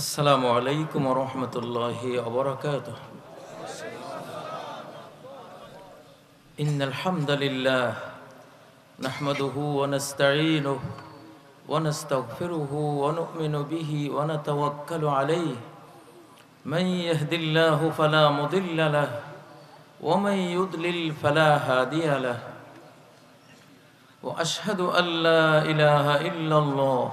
السلام عليكم ورحمة الله وبركاته إن الحمد لله نحمده ونستعينه ونستغفره ونؤمن به ونتوكل عليه من يهد الله فلا مضل له ومن يضلل فلا هادي له وأشهد أن لا إله إلا الله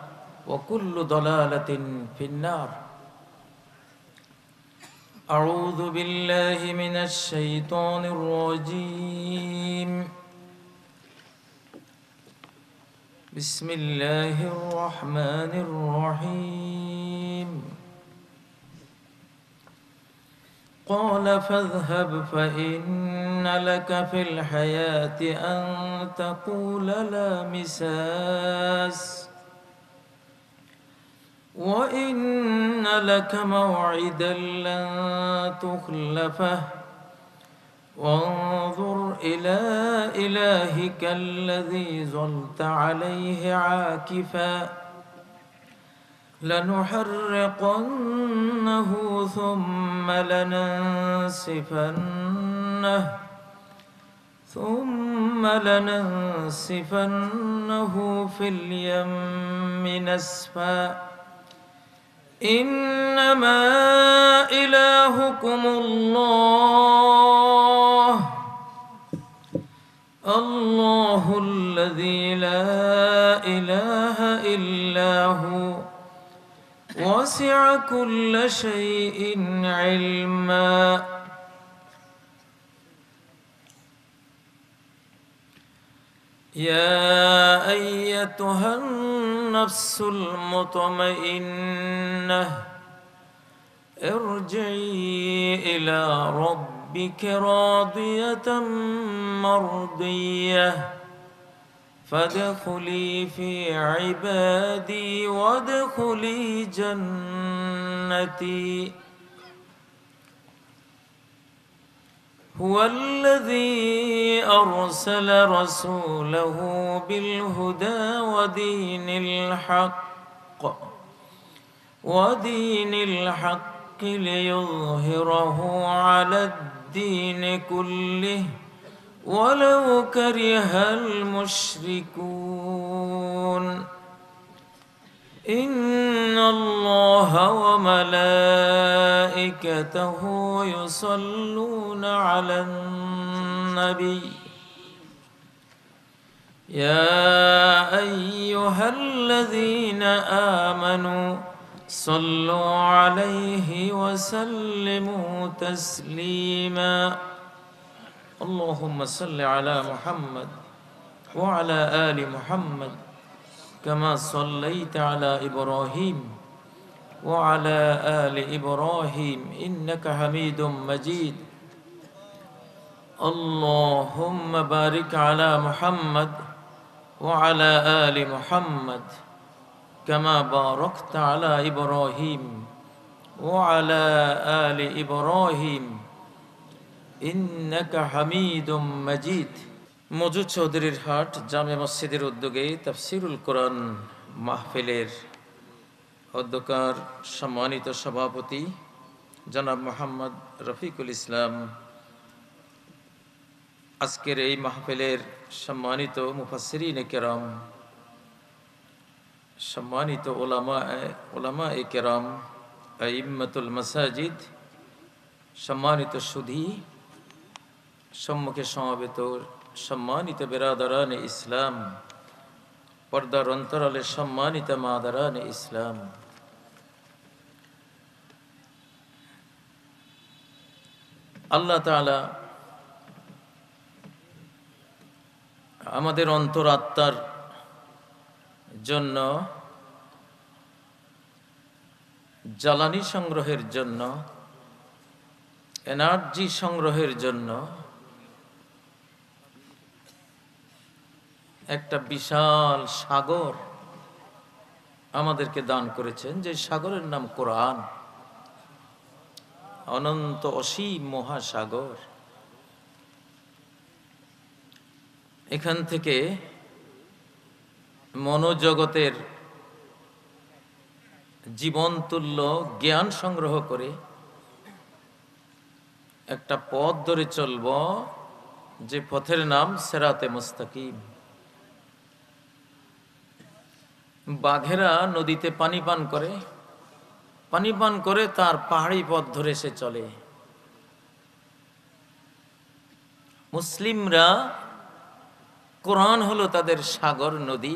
وكل ضلالة في النار أعوذ بالله من الشيطان الرجيم بسم الله الرحمن الرحيم قال فاذهب فإن لك في الحياة أن تقول لا مساس وإن لك موعدا لن تخلفه وانظر إلى إلهك الذي ظلت عليه عاكفا لنحرقنه ثم لننسفنه ثم لننسفنه في اليم نسفا إنما إلهكم الله الله الذي لا إله إلا هو وسع كل شيء علما يا أيتها النفس المطمئنة الجنة ارجعي إلى ربك راضية مرضية فادخلي في عبادي وادخلي جنتي هو الذي أرسل رسوله بالهدى ودين الحق ودين الحق ليظهره على الدين كله ولو كره المشركون إن الله وملائكته يصلون على النبي يا أيها الذين آمنوا صلوا عليه وسلموا تسليما اللهم صل على محمد وعلى آل محمد كما صليت على إبراهيم وعلى آل إبراهيم إنك حميد مجيد اللهم بارك على محمد وعلى آل محمد كما باركت على إبراهيم وعلى آل إبراهيم إنك حميد مجيد মজুদ চৌধুরীর হাট জামে মসজিদের উদ্যোগে তাফসিরুল কোরআন মাহফিলের অধ্যকার সম্মানিত সভাপতি জনাব মোহাম্মদ রফিকুল ইসলাম আজকের এই মাহফিলের সম্মানিত মুফাসিরিন কেরম সম্মানিত ওলামা ওলামা এ কেরাম ইম্মতুল মসাজিদ সম্মানিত সুধি সম্মুখে সমাবেত সম্মানিত বেরাদারান ইসলাম পর্দার অন্তরালে সম্মানিত মাদারান ইসলাম আল্লাহ আমাদের আমাদের আত্মার জন্য জ্বালানি সংগ্রহের জন্য এনার্জি সংগ্রহের জন্য একটা বিশাল সাগর আমাদেরকে দান করেছেন যে সাগরের নাম কোরআন অনন্ত অসীম মহাসাগর এখান থেকে মনোজগতের জীবনতুল্য জ্ঞান সংগ্রহ করে একটা পথ ধরে চলব যে পথের নাম সেরাতে মুস্তাকিম বাঘেরা নদীতে পানি পান করে পানি পান করে তার পাহাড়ি পথ ধরে সে চলে মুসলিমরা কোরআন হলো তাদের সাগর নদী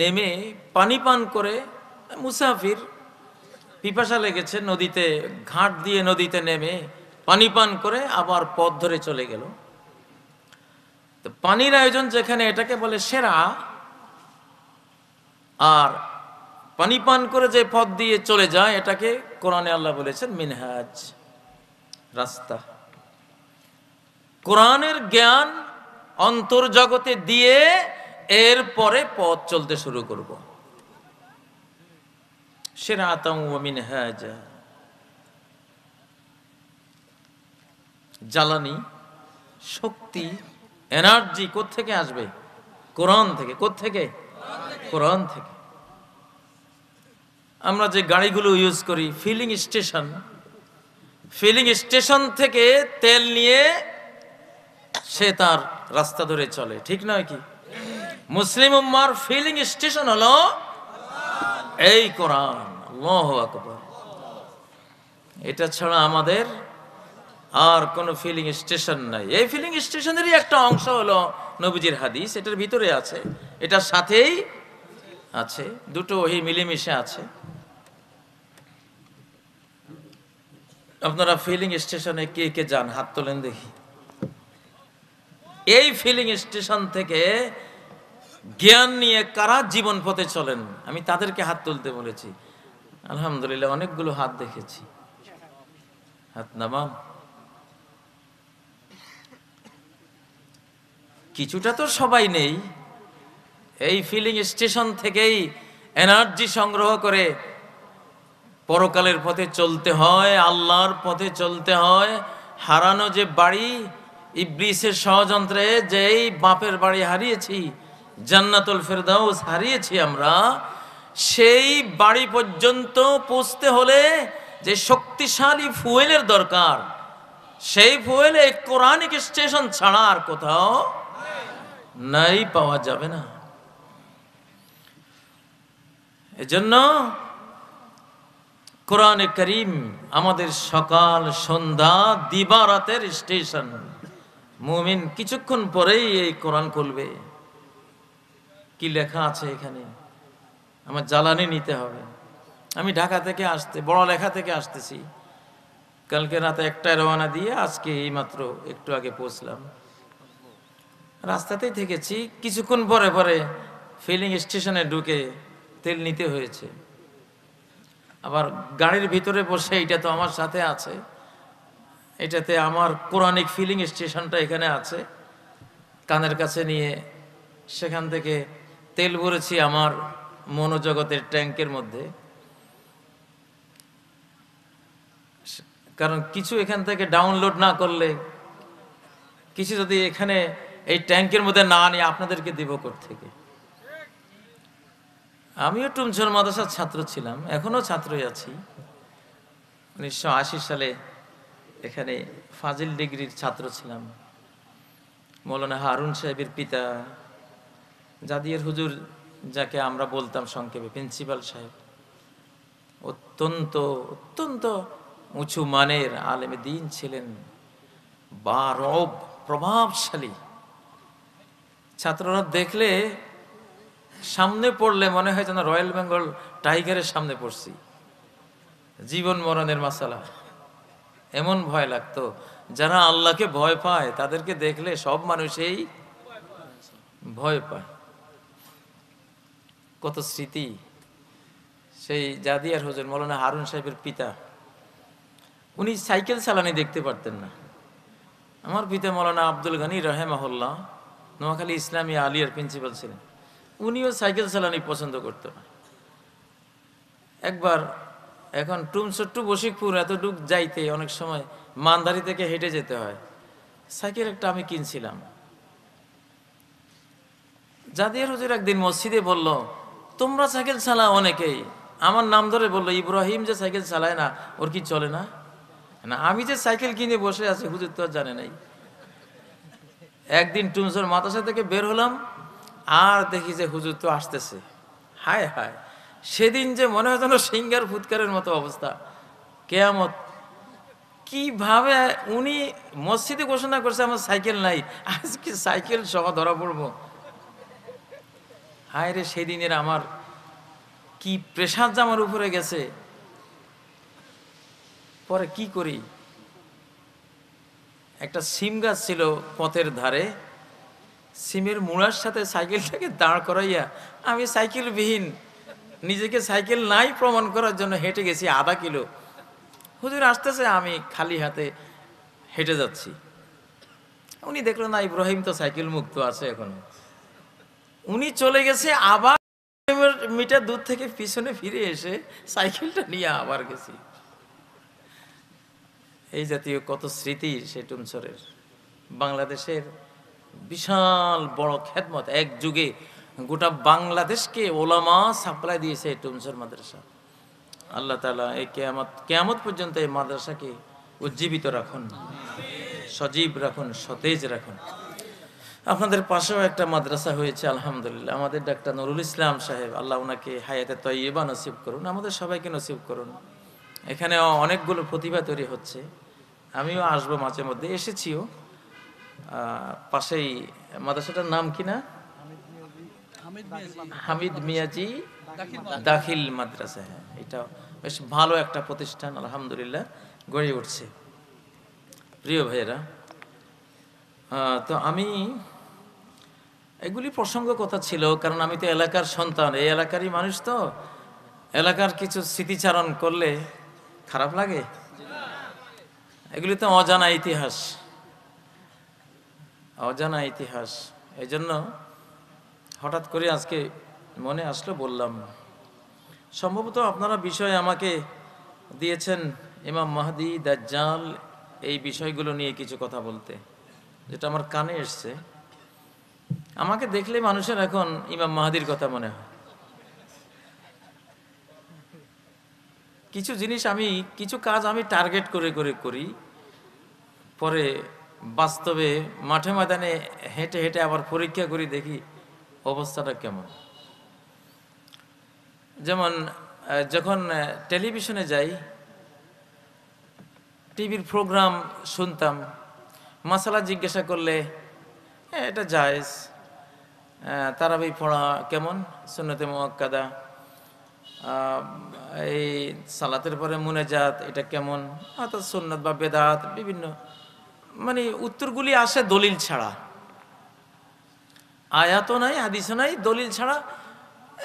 নেমে পানি পান করে মুসাফির পিপাসা লেগেছে নদীতে ঘাট দিয়ে নদীতে নেমে পানি পান করে আবার পথ ধরে চলে গেল তো পানির আয়োজন যেখানে এটাকে বলে সেরা আর পানি পান করে যে পথ দিয়ে চলে যায় এটাকে কোরআনে আল্লাহ বলেছেন মিনহাজ রাস্তা কোরআনের জ্ঞান অন্তর্জগতে দিয়ে এরপরে পথ চলতে শুরু করব জ্বালানি শক্তি এনার্জি কোথেকে আসবে কোরআন থেকে কোথেকে কোরআন থেকে আমরা যে গাড়িগুলো ইউজ করি ফিলিং স্টেশন ফিলিং স্টেশন থেকে তেল নিয়ে সে তার রাস্তা ধরে চলে ঠিক নয় কি মুসলিম উম্মার ফিলিং স্টেশন হল এই কোরআন এটা ছাড়া আমাদের আর কোনো ফিলিং স্টেশন নাই এই ফিলিং স্টেশনেরই একটা অংশ হলো নবীজির হাদিস এটার ভিতরে আছে এটার সাথেই আছে দুটো ওই মিলেমিশে আছে আপনারা ফিলিং স্টেশনে কে কে যান হাত তোলেন দেখি এই ফিলিং স্টেশন থেকে জ্ঞান নিয়ে কারা জীবন পথে চলেন আমি তাদেরকে হাত তুলতে বলেছি আলহামদুলিল্লাহ অনেকগুলো হাত দেখেছি হাত নামাম কিছুটা তো সবাই নেই এই ফিলিং স্টেশন থেকেই এনার্জি সংগ্রহ করে পরকালের পথে চলতে হয় আল্লাহর পথে চলতে হয় হারানো যে বাড়ি ইব্রিসের ষড়যন্ত্রে এই বাপের বাড়ি হারিয়েছি জান্নাতুল ফেরদাউস হারিয়েছি আমরা সেই বাড়ি পর্যন্ত পৌঁছতে হলে যে শক্তিশালী ফুয়েলের দরকার সেই ফুয়েলে কোরআনিক স্টেশন ছাড়া আর কোথাও নাই পাওয়া যাবে না এজন্য কোরআনে করিম আমাদের সকাল সন্ধ্যা দিবারাতের স্টেশন মুমিন কিছুক্ষণ পরেই এই কোরআন খুলবে কি লেখা আছে এখানে আমার জ্বালানি নিতে হবে আমি ঢাকা থেকে আসতে বড় লেখা থেকে আসতেছি কালকে রাতে একটাই রওনা দিয়ে আজকে এই মাত্র একটু আগে পৌঁছলাম রাস্তাতেই থেকেছি কিছুক্ষণ পরে পরে ফিলিং স্টেশনে ঢুকে তেল নিতে হয়েছে আবার গাড়ির ভিতরে বসে এটা তো আমার সাথে আছে এটাতে আমার কোরআনিক ফিলিং স্টেশনটা এখানে আছে কানের কাছে নিয়ে সেখান থেকে তেল ভরেছি আমার মনোজগতের ট্যাঙ্কের মধ্যে কারণ কিছু এখান থেকে ডাউনলোড না করলে কিছু যদি এখানে এই ট্যাঙ্কের মধ্যে না নিয়ে আপনাদেরকে দিব থেকে আমিও টুমছর মাদাসার ছাত্র ছিলাম এখনও ছাত্রই আছি উনিশশো সালে এখানে ফাজিল ডিগ্রির ছাত্র ছিলাম মৌলানা হারুন সাহেবের পিতা জাদিয়ার হুজুর যাকে আমরা বলতাম সংক্ষেপে প্রিন্সিপাল সাহেব অত্যন্ত অত্যন্ত উঁচু মানের আলেমে দিন ছিলেন বারব প্রভাবশালী ছাত্ররা দেখলে সামনে পড়লে মনে হয় যেন রয়্যাল বেঙ্গল টাইগারের সামনে পড়ছি জীবন মরণের মশালা এমন ভয় লাগতো যারা আল্লাহকে ভয় পায় তাদেরকে দেখলে সব মানুষেই ভয় পায় কত স্মৃতি সেই জাদিয়ার হোজেন মৌলানা হারুন সাহেবের পিতা উনি সাইকেল চালানি দেখতে পারতেন না আমার পিতা মৌলানা আব্দুল গানি রহেমাহুল্লাহ নোয়াখালী ইসলামী আলিয়ার প্রিন্সিপাল ছিলেন উনিও সাইকেল চালানি পছন্দ করত না একবার এখন টুমসট্টু বসিকপুর এতটুক যাইতে অনেক সময় মান্দারি থেকে হেঁটে যেতে হয় সাইকেল একটা আমি কিনছিলাম জাদিয়ার হোজের একদিন মসজিদে বলল তোমরা সাইকেল চালাও অনেকেই আমার নাম ধরে বললো ইব্রাহিম যে সাইকেল চালায় না ওর কি চলে না না আমি যে সাইকেল কিনে বসে আছি হুজুর তো জানে নাই একদিন টুমসোর মাতাসা থেকে বের হলাম আর দেখি যে হুজুর তো আসতেছে হায় হায় সেদিন যে মনে হয় যেন সিঙ্গার ফুৎকারের মতো অবস্থা কেয়ামত কিভাবে উনি মসজিদে ঘোষণা করছে আমার সাইকেল নাই আজকে সাইকেল সহ ধরা পড়বো হায় রে সেদিনের আমার কি প্রেসার জামার উপরে গেছে পরে কি করি একটা সিম গাছ ছিল পথের ধারে সিমের মুড়ার সাথে সাইকেলটাকে দাঁড় করাইয়া আমি সাইকেলবিহীন নিজেকে সাইকেল নাই প্রমাণ করার জন্য হেঁটে গেছি আধা কিলো হুজুর আসতেছে আমি খালি হাতে হেঁটে যাচ্ছি উনি দেখলেন না ইব্রাহিম তো সাইকেল মুক্ত আছে এখনো উনি চলে গেছে আবার মিটার দূর থেকে পিছনে ফিরে এসে সাইকেলটা নিয়ে আবার গেছি এই জাতীয় কত স্মৃতি সে টুমসরের বাংলাদেশের বিশাল বড় খেদমত এক যুগে গোটা বাংলাদেশকে ওলামা সাপ্লাই দিয়েছে টুমসর মাদ্রাসা আল্লাহ তালা এই কেয়ামত কেয়ামত পর্যন্ত এই মাদ্রাসাকে উজ্জীবিত রাখুন সজীব রাখুন সতেজ রাখুন আপনাদের পাশেও একটা মাদ্রাসা হয়েছে আলহামদুলিল্লাহ আমাদের ডাক্তার নুরুল ইসলাম সাহেব আল্লাহ ওনাকে হায়াতে তৈবা নসিব করুন আমাদের সবাইকে নসিব করুন এখানে অনেকগুলো প্রতিভা তৈরি হচ্ছে আমিও আসবো মাঝে মধ্যে এসেছিও পাশেই মাদ্রাসাটার নাম কি না হামিদ মিয়াজি দাখিল মাদ্রাসা হ্যাঁ এটা বেশ ভালো একটা প্রতিষ্ঠান আলহামদুলিল্লাহ গড়ে উঠছে প্রিয় ভাইয়েরা তো আমি এগুলি প্রসঙ্গ কথা ছিল কারণ আমি তো এলাকার সন্তান এই এলাকারই মানুষ তো এলাকার কিছু স্মৃতিচারণ করলে খারাপ লাগে এগুলি তো অজানা ইতিহাস অজানা ইতিহাস এই জন্য হঠাৎ করে আজকে মনে আসলো বললাম সম্ভবত আপনারা বিষয় আমাকে দিয়েছেন ইমাম মাহাদি দাজ্জাল এই বিষয়গুলো নিয়ে কিছু কথা বলতে যেটা আমার কানে এসছে আমাকে দেখলে মানুষের এখন ইমাম মাহাদির কথা মনে হয় কিছু জিনিস আমি কিছু কাজ আমি টার্গেট করে করে করি পরে বাস্তবে মাঠে ময়দানে হেঁটে হেঁটে আবার পরীক্ষা করি দেখি অবস্থাটা কেমন যেমন যখন টেলিভিশনে যাই টিভির প্রোগ্রাম শুনতাম মশালা জিজ্ঞাসা করলে হ্যাঁ, এটা যায় তারাবি পড়া কেমন সুন্নতে মোয়াক্কাদা এই সালাতের পরে মুনাজাত এটা কেমন অর্থাৎ সুন্নত বা বেদাত বিভিন্ন মানে উত্তরগুলি আসে দলিল ছাড়া আয়াতও নাই হাদিসও নাই দলিল ছাড়া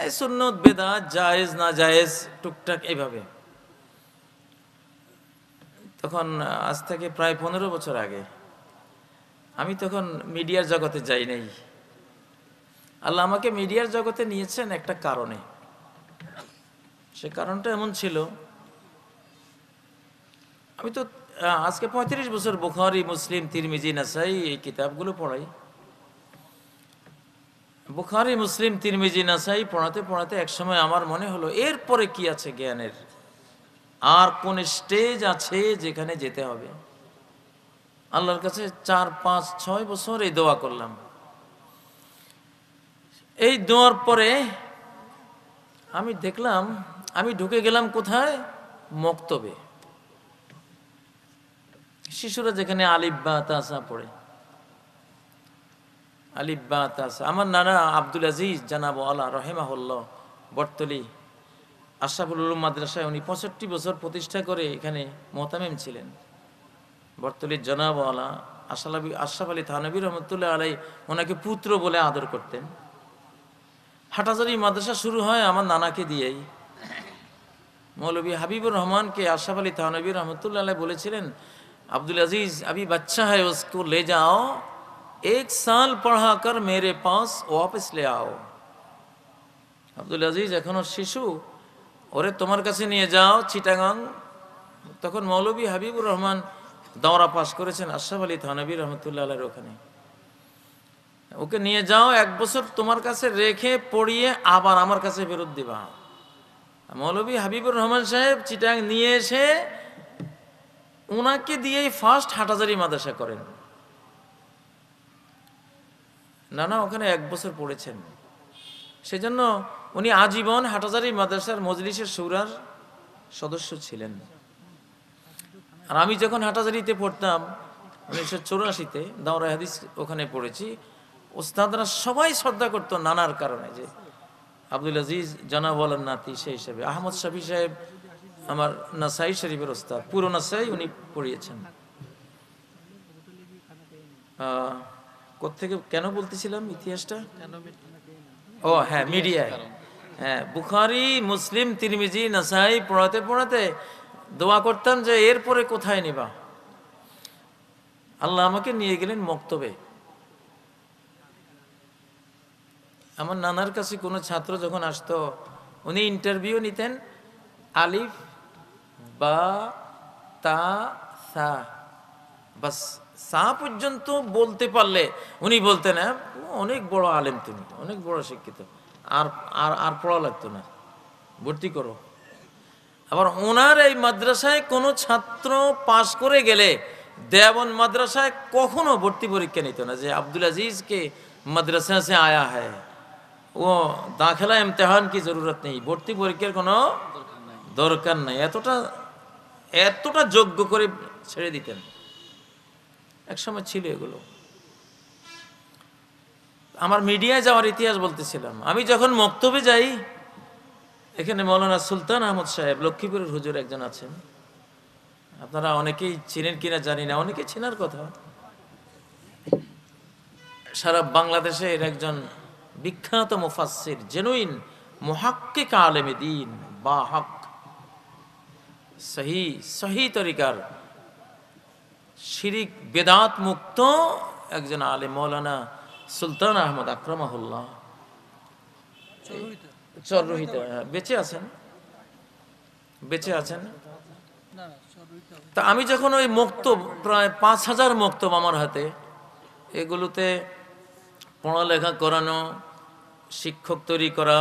এই সুন্নত বেদাত জায়েজ না জায়েজ টুকটাক এভাবে তখন আজ থেকে প্রায় পনেরো বছর আগে আমি তখন মিডিয়ার জগতে যাই নাই আল্লাহ আমাকে মিডিয়ার জগতে নিয়েছেন একটা কারণে সে কারণটা এমন ছিল আমি তো আজকে পঁয়ত্রিশ বছর বুখারি মুসলিম তিরমিজি নাসাই এই কিতাবগুলো পড়াই বুখারি মুসলিম তিরমিজি নাসাই পড়াতে পড়াতে একসময় আমার মনে হলো এরপরে কি আছে জ্ঞানের আর কোন স্টেজ আছে যেখানে যেতে হবে আল্লাহর কাছে চার পাঁচ ছয় বছর এই দোয়া করলাম এই দেওয়ার পরে আমি দেখলাম আমি ঢুকে গেলাম কোথায় মক্তবে শিশুরা যেখানে আলিফ বা তাসা পড়ে আলিফ বা তাসা আমার নানা আব্দুল আজিজ জানাবো আল্লাহ রহেমাহুল্লাহ বটতলি আশাফুল উলুম মাদ্রাসায় উনি পঁয়ষট্টি বছর প্রতিষ্ঠা করে এখানে মোহতামিম ছিলেন বটতলির জনাব আলা আশালাবি আশরাফ আলী থানবী রহমতুল্লাহ আলাই ওনাকে পুত্র বলে আদর করতেন হাটাজারি মাদ্রাসা শুরু হয় আমার নানাকে দিয়েই মৌলবী হাবিবুর রহমানকে আশাফ আলী তাহানবী রহমতুল্লাহ বলেছিলেন আব্দুল আজিজ আবি বাচ্চা হয় উসকো লে যাও এক সাল পড়া কর মেরে পাস ওয়াপিস লে আও আব্দুল আজিজ এখনও শিশু ওরে তোমার কাছে নিয়ে যাও চিটাগাং তখন মৌলবী হাবিবুর রহমান দৌড়া পাশ করেছেন আশাফ আলী তাহানবী রহমতুল্লাহ ওখানে ওকে নিয়ে যাও এক বছর তোমার কাছে রেখে পড়িয়ে আবার আমার কাছে ফেরত দিবা মৌলবী হাবিবুর রহমান সাহেব চিটাং নিয়ে এসে ওনাকে দিয়েই ফার্স্ট হাটাজারি মাদ্রাসা করেন না না ওখানে এক বছর পড়েছেন সেজন্য উনি আজীবন হাটাজারি মাদ্রাসার মজলিসের সৌরার সদস্য ছিলেন আর আমি যখন হাটাজারিতে পড়তাম উনিশশো চৌরাশিতে দাওরা হাদিস ওখানে পড়েছি ওস্তাদরা সবাই শ্রদ্ধা করতো নানার কারণে যে আব্দুল আজিজ জনাবলের নাতি সেই হিসেবে আহমদ শফি সাহেব আমার নাসাই শরীফের ওস্তাদ পুরো নাসাই উনি পড়িয়েছেন কোথেকে কেন বলতেছিলাম ইতিহাসটা ও হ্যাঁ মিডিয়ায় হ্যাঁ বুখারি মুসলিম তিরমিজি নাসাই পড়াতে পড়াতে দোয়া করতাম যে এরপরে কোথায় নিবা আল্লাহ আমাকে নিয়ে গেলেন মক্তবে আমার নানার কাছে কোনো ছাত্র যখন আসতো উনি ইন্টারভিউ নিতেন আলিফ বা তা সা বাস সা পর্যন্ত বলতে পারলে উনি বলতেন হ্যাঁ অনেক বড় আলেম তুমি অনেক বড় শিক্ষিত আর আর আর পড়া লাগতো না ভর্তি করো আবার ওনার এই মাদ্রাসায় কোনো ছাত্র পাশ করে গেলে দেবন মাদ্রাসায় কখনো ভর্তি পরীক্ষা নিত না যে আব্দুল আজিজকে মাদ্রাসা সে আয়া হ্যায় ও দাখেলা ইমতেহান কি জরুরত নেই ভর্তি পরীক্ষার কোনো দরকার নাই এতটা এতটা যোগ্য করে ছেড়ে দিতেন একসময় ছিল এগুলো আমার মিডিয়ায় যাওয়ার ইতিহাস বলতেছিলাম আমি যখন মক্তবে যাই এখানে মৌলানা সুলতান আহমদ সাহেব লক্ষ্মীপুরের হুজুর একজন আছেন আপনারা অনেকেই চিনেন কিনা জানি না অনেকে চেনার কথা সারা বাংলাদেশে এর একজন বিখ্যাত মুফাসির জেনুইন মোহাক্কিক আলেম দিন বা হক সহি সহি তরিকার শিরিক বেদাত মুক্ত একজন আলে মৌলানা সুলতান আহমদ আকরামাহুল্লাহ রোহিত হ্যাঁ, বেঁচে আছেন বেঁচে আছেন তা আমি যখন ওই মুক্ত প্রায় পাঁচ হাজার মুক্ত আমার হাতে এগুলোতে পড়ালেখা করানো শিক্ষক তৈরি করা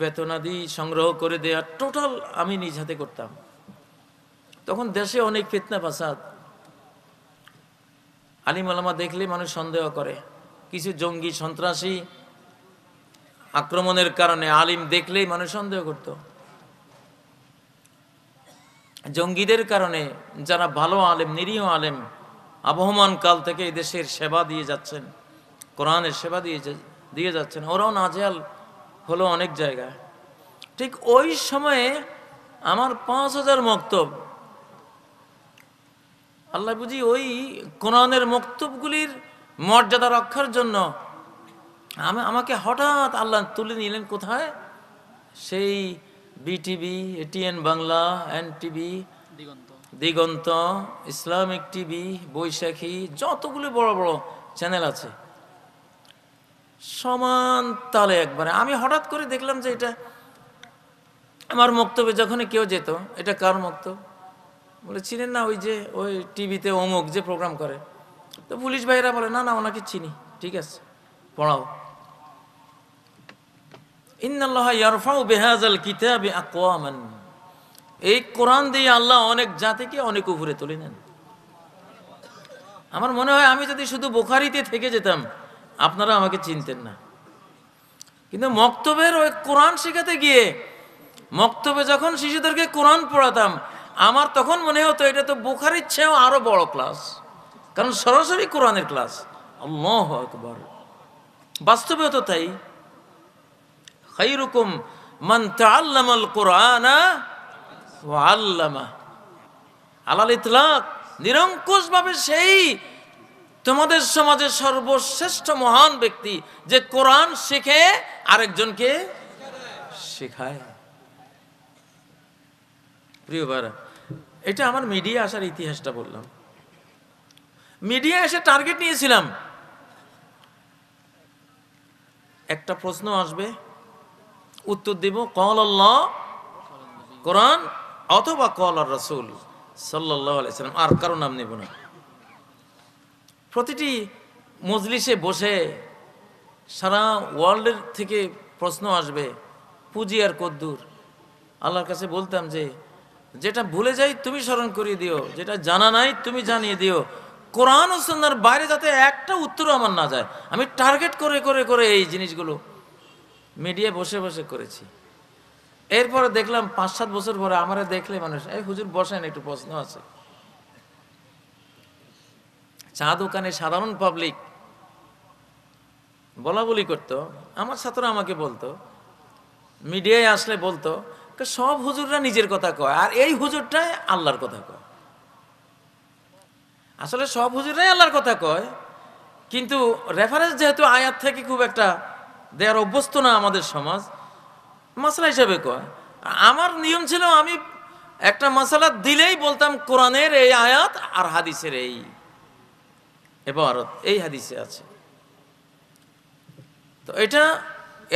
বেতনাদি সংগ্রহ করে দেয়া টোটাল আমি নিজ হাতে করতাম তখন দেশে অনেক ফিতনা ফাসাদ আলিম আলামা দেখলে মানুষ সন্দেহ করে কিছু জঙ্গি সন্ত্রাসী আক্রমণের কারণে আলিম দেখলেই মানুষ সন্দেহ করত জঙ্গিদের কারণে যারা ভালো আলেম নিরীহ আলেম আবহমান কাল থেকে এদেশের সেবা দিয়ে যাচ্ছেন কোরআনের সেবা দিয়ে দিয়ে যাচ্ছেন ওরাও নাজেয়াল হলো অনেক জায়গায় ঠিক ওই সময়ে আমার পাঁচ হাজার মক্তব আল্লাহ বুঝি ওই কোরআনের মক্তবগুলির মর্যাদা রক্ষার জন্য আমি আমাকে হঠাৎ আল্লাহ তুলে নিলেন কোথায় সেই BTV ATN Bangla N TV Diganta Islamic TV Boishakhi যতগুলো বড় বড় চ্যানেল আছে সমান তালে একবারে আমি হঠাৎ করে দেখলাম যে এটা আমার মক্তব্যে যখনই কেউ যেত এটা কার মক্তব্য বলে চিনেন না ওই যে ওই টিভিতে অমুক যে প্রোগ্রাম করে তো পুলিশ ভাইরা বলে না না ওনাকে চিনি ঠিক আছে পড়াও এই কোরআন দিয়ে আল্লাহ অনেক জাতিকে অনেক উপরে তুলে নেন আমার মনে হয় আমি যদি শুধু বোখারিতে থেকে যেতাম আপনারা আমাকে চিনতেন না কিন্তু মক্তবের ওই কোরআন শেখাতে গিয়ে মক্তবে যখন শিশুদেরকে কোরআন পড়াতাম আমার তখন মনে হতো এটা তো বুখারির চেয়েও আরও বড় ক্লাস কারণ সরাসরি কোরআনের ক্লাস আল্লাহ একবার বাস্তবেও তো তাই খৈরুকুম মান তাল্লামাল কোরআনা আল্লামা আলাল ইতলাক নিরঙ্কুশভাবে সেই তোমাদের সমাজে সর্বশ্রেষ্ঠ মহান ব্যক্তি যে কোরআন শিখে আরেকজনকে শেখায় প্রিয় এটা আমার মিডিয়া আসার ইতিহাসটা বললাম মিডিয়া এসে টার্গেট নিয়েছিলাম একটা প্রশ্ন আসবে উত্তর দিব কল আল্লাহ কোরআন অথবা কল আর রসুল সাল্লাহ আর কারো নাম নেব না প্রতিটি মজলিসে বসে সারা ওয়ার্ল্ডের থেকে প্রশ্ন আসবে পুঁজি আর কদ্দুর আল্লাহর কাছে বলতাম যে যেটা ভুলে যাই তুমি স্মরণ করিয়ে দিও যেটা জানা নাই তুমি জানিয়ে দিও কোরআন ও সন্ধ্যার বাইরে যাতে একটা উত্তরও আমার না যায় আমি টার্গেট করে করে করে এই জিনিসগুলো মিডিয়া বসে বসে করেছি এরপরে দেখলাম পাঁচ সাত বছর পরে আমারে দেখলে মানুষ এই হুজুর বসেন একটু প্রশ্ন আছে চা দোকানে সাধারণ পাবলিক বলা বলি করতো আমার ছাত্ররা আমাকে বলতো মিডিয়ায় আসলে বলতো সব হুজুররা নিজের কথা কয় আর এই হুজুরটাই আল্লাহর কথা কয় আসলে সব হুজুররাই আল্লাহর কথা কয় কিন্তু রেফারেন্স যেহেতু আয়াত থেকে খুব একটা দেয়ার অভ্যস্ত না আমাদের সমাজ মশলা হিসাবে কয় আমার নিয়ম ছিল আমি একটা মশালা দিলেই বলতাম কোরআনের এই আয়াত আর হাদিসের এই এবারত এই হাদিসে আছে তো এটা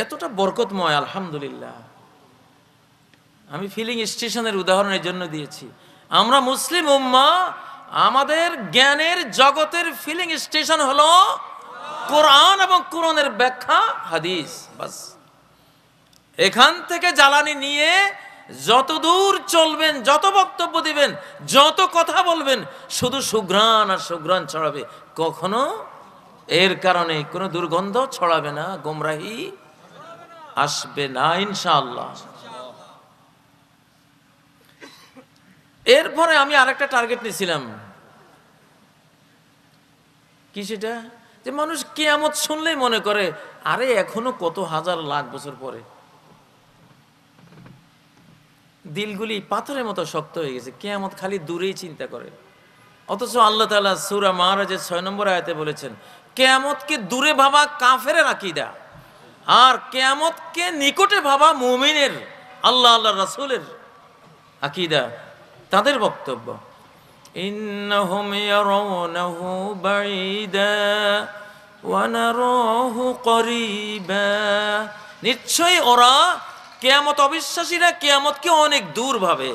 এতটা বরকতময় আলহামদুলিল্লাহ আমি ফিলিং স্টেশনের উদাহরণের জন্য দিয়েছি আমরা মুসলিম উম্মা আমাদের জ্ঞানের জগতের ফিলিং স্টেশন হলো কোরআন এবং কোরআনের ব্যাখ্যা হাদিস বাস এখান থেকে জ্বালানি নিয়ে যত দূর চলবেন যত বক্তব্য দিবেন যত কথা বলবেন শুধু সুগ্রাণ আর সুগ্রাণ ছড়াবে কখনো এর কারণে কোনো দুর্গন্ধ ছড়াবে না গোমরাহি আসবে না ইনশাআল্লাহ এরপরে আমি আরেকটা টার্গেট নিয়েছিলাম কি সেটা যে মানুষ কেয়ামত শুনলেই মনে করে আরে এখনো কত হাজার লাখ বছর পরে দিলগুলি পাথরের মতো শক্ত হয়ে গেছে কেয়ামত খালি দূরেই চিন্তা করে অথচ আল্লাহ তালা সুরা মহারাজের ছয় নম্বর আয়তে বলেছেন কেয়ামতকে দূরে ভাবা কাফের আকিদা আর কেয়ামতকে নিকটে ভাবা মুমিনের আল্লাহ আল্লাহ রাসুলের আকিদা তাদের বক্তব্য নিশ্চয়ই ওরা কেয়ামত অবিশ্বাসীরা কেয়ামতকে অনেক দূর ভাবে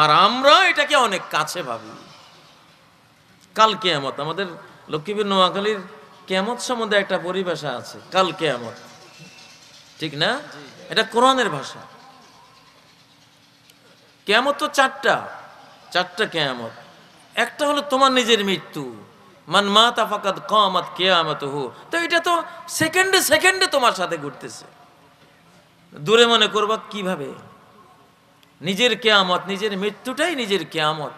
আর আমরা এটাকে অনেক কাছে ভাবি কাল কেয়ামত আমাদের লক্ষ্মীবীর নোয়াখালীর কেমত সম্বন্ধে একটা পরিভাষা আছে কাল কেয়ামত ঠিক না এটা কোরআনের ভাষা কেয়ামত তো চারটা চারটা কেয়ামত একটা হলো তোমার নিজের মৃত্যু মান মা তাফাকাত কমাত কেয়ামত হু তো এটা তো সেকেন্ডে সেকেন্ডে তোমার সাথে ঘুরতেছে দূরে মনে করবা কিভাবে নিজের কেয়ামত নিজের মৃত্যুটাই নিজের কেয়ামত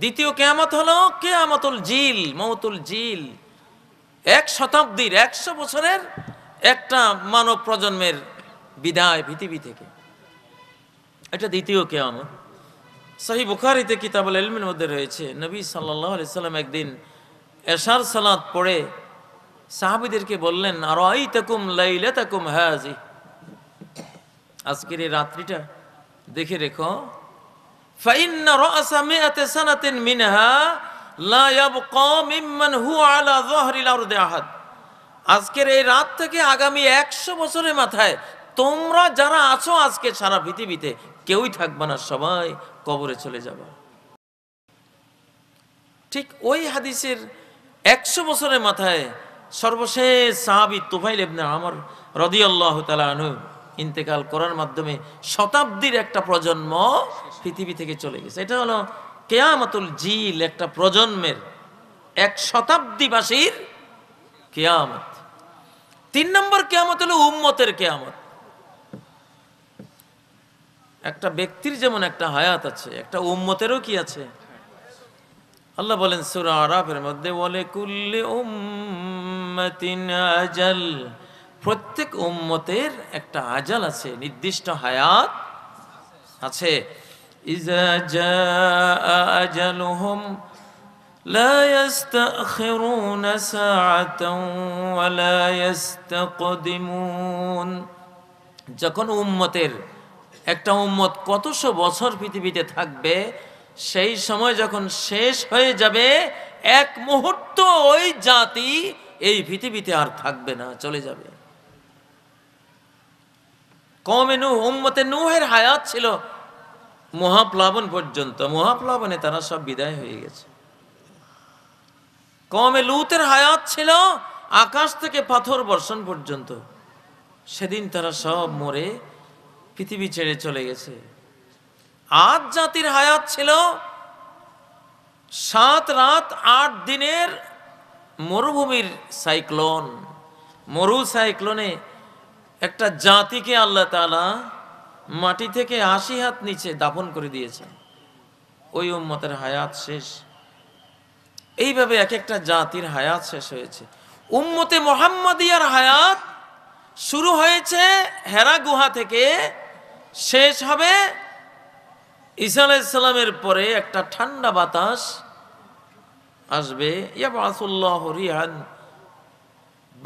দ্বিতীয় কেয়ামত হলো কেয়ামতুল জিল মৌতুল জিল এক শতাব্দীর একশো বছরের একটা মানব প্রজন্মের বিদায় পৃথিবী থেকে এটা দ্বিতীয় কেয়ামত সহি বুখারিতে কিতাবুল এলমের মধ্যে রয়েছে নবী সাল্লাহ সাল্লাম একদিন এশার সালাদ পড়ে সাহাবিদেরকে বললেন আর আই তাকুম লাইলে তাকুম হাজি আজকের এই রাত্রিটা দেখে রেখো আজকের এই রাত থেকে আগামী একশো বছরের মাথায় তোমরা যারা আছো আজকে সারা পৃথিবীতে কেউই থাকবে না সবাই কবরে চলে যাবে ঠিক ওই হাদিসের একশো বছরের মাথায় সর্বশেষ সাহাবি তুফাইল আমার আমর রদিয়াল্লাহ তালা আনহু ইন্তেকাল করার মাধ্যমে শতাব্দীর একটা প্রজন্ম পৃথিবী থেকে চলে গেছে এটা হলো কেয়ামাতুল জিল একটা প্রজন্মের এক শতাব্দীবাসীর কেয়ামত তিন নম্বর কেয়ামত হলো উম্মতের কেয়ামত একটা ব্যক্তির যেমন একটা হায়াত আছে একটা উম্মতেরও কি আছে আল্লাহ বলেন সুরা আরাফের মধ্যে বলে কুল্লে উম্মতিন আজাল প্রত্যেক উম্মতের একটা আজাল আছে নির্দিষ্ট হায়াত আছে ইজা যখন উম্মতের একটা উম্মত কতশো বছর পৃথিবীতে থাকবে সেই সময় যখন শেষ হয়ে যাবে এক মুহূর্ত ওই জাতি এই পৃথিবীতে আর থাকবে না চলে যাবে কমে নু উম্মতে নুহের হায়াত ছিল মহাপ্লাবন পর্যন্ত মহাপ্লাবনে তারা সব বিদায় হয়ে গেছে কমে লুতের হায়াত ছিল আকাশ থেকে পাথর বর্ষণ পর্যন্ত সেদিন তারা সব মরে পৃথিবী ছেড়ে চলে গেছে আজ জাতির হায়াত ছিল সাত রাত আট দিনের মরুভূমির সাইক্লোন মরু সাইক্লোনে একটা জাতিকে আল্লাহ তালা মাটি থেকে আশি হাত নিচে দাপন করে দিয়েছেন ওই উম্মতের হায়াত শেষ এইভাবে এক একটা জাতির হায়াত শেষ হয়েছে উম্মতে মোহাম্মদিয়ার হায়াত শুরু হয়েছে হেরা গুহা থেকে শেষ হবে ঈসা আলাইসালামের পরে একটা ঠান্ডা বাতাস আসবে ইয়াবাসুল্লাহ রিহান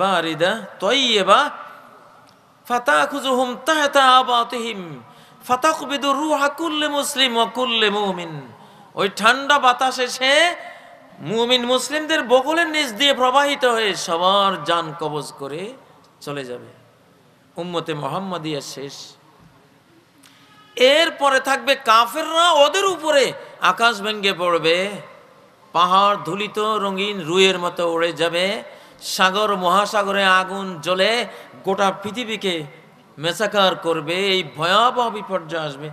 বারিদা তৈবা ফাতাখুজুহুম তাহতা আবাতিহিম ফাতাকবিদু রুহা কুল্লি মুসলিম ওয়া কুল্লি মুমিন ওই ঠান্ডা বাতাস এসে মুমিন মুসলিমদের বগলের নিচ দিয়ে প্রবাহিত হয়ে সবার জান কবজ করে চলে যাবে উম্মতে মোহাম্মদিয়া শেষ এরপরে থাকবে কাফেররা ওদের উপরে আকাশ ভেঙ্গে পড়বে পাহাড় ধুলিত রঙিন রুয়ের মতো উড়ে যাবে সাগর মহাসাগরে আগুন জ্বলে গোটা পৃথিবীকে মেসাকার করবে এই ভয়াবহ বিপর্যয় আসবে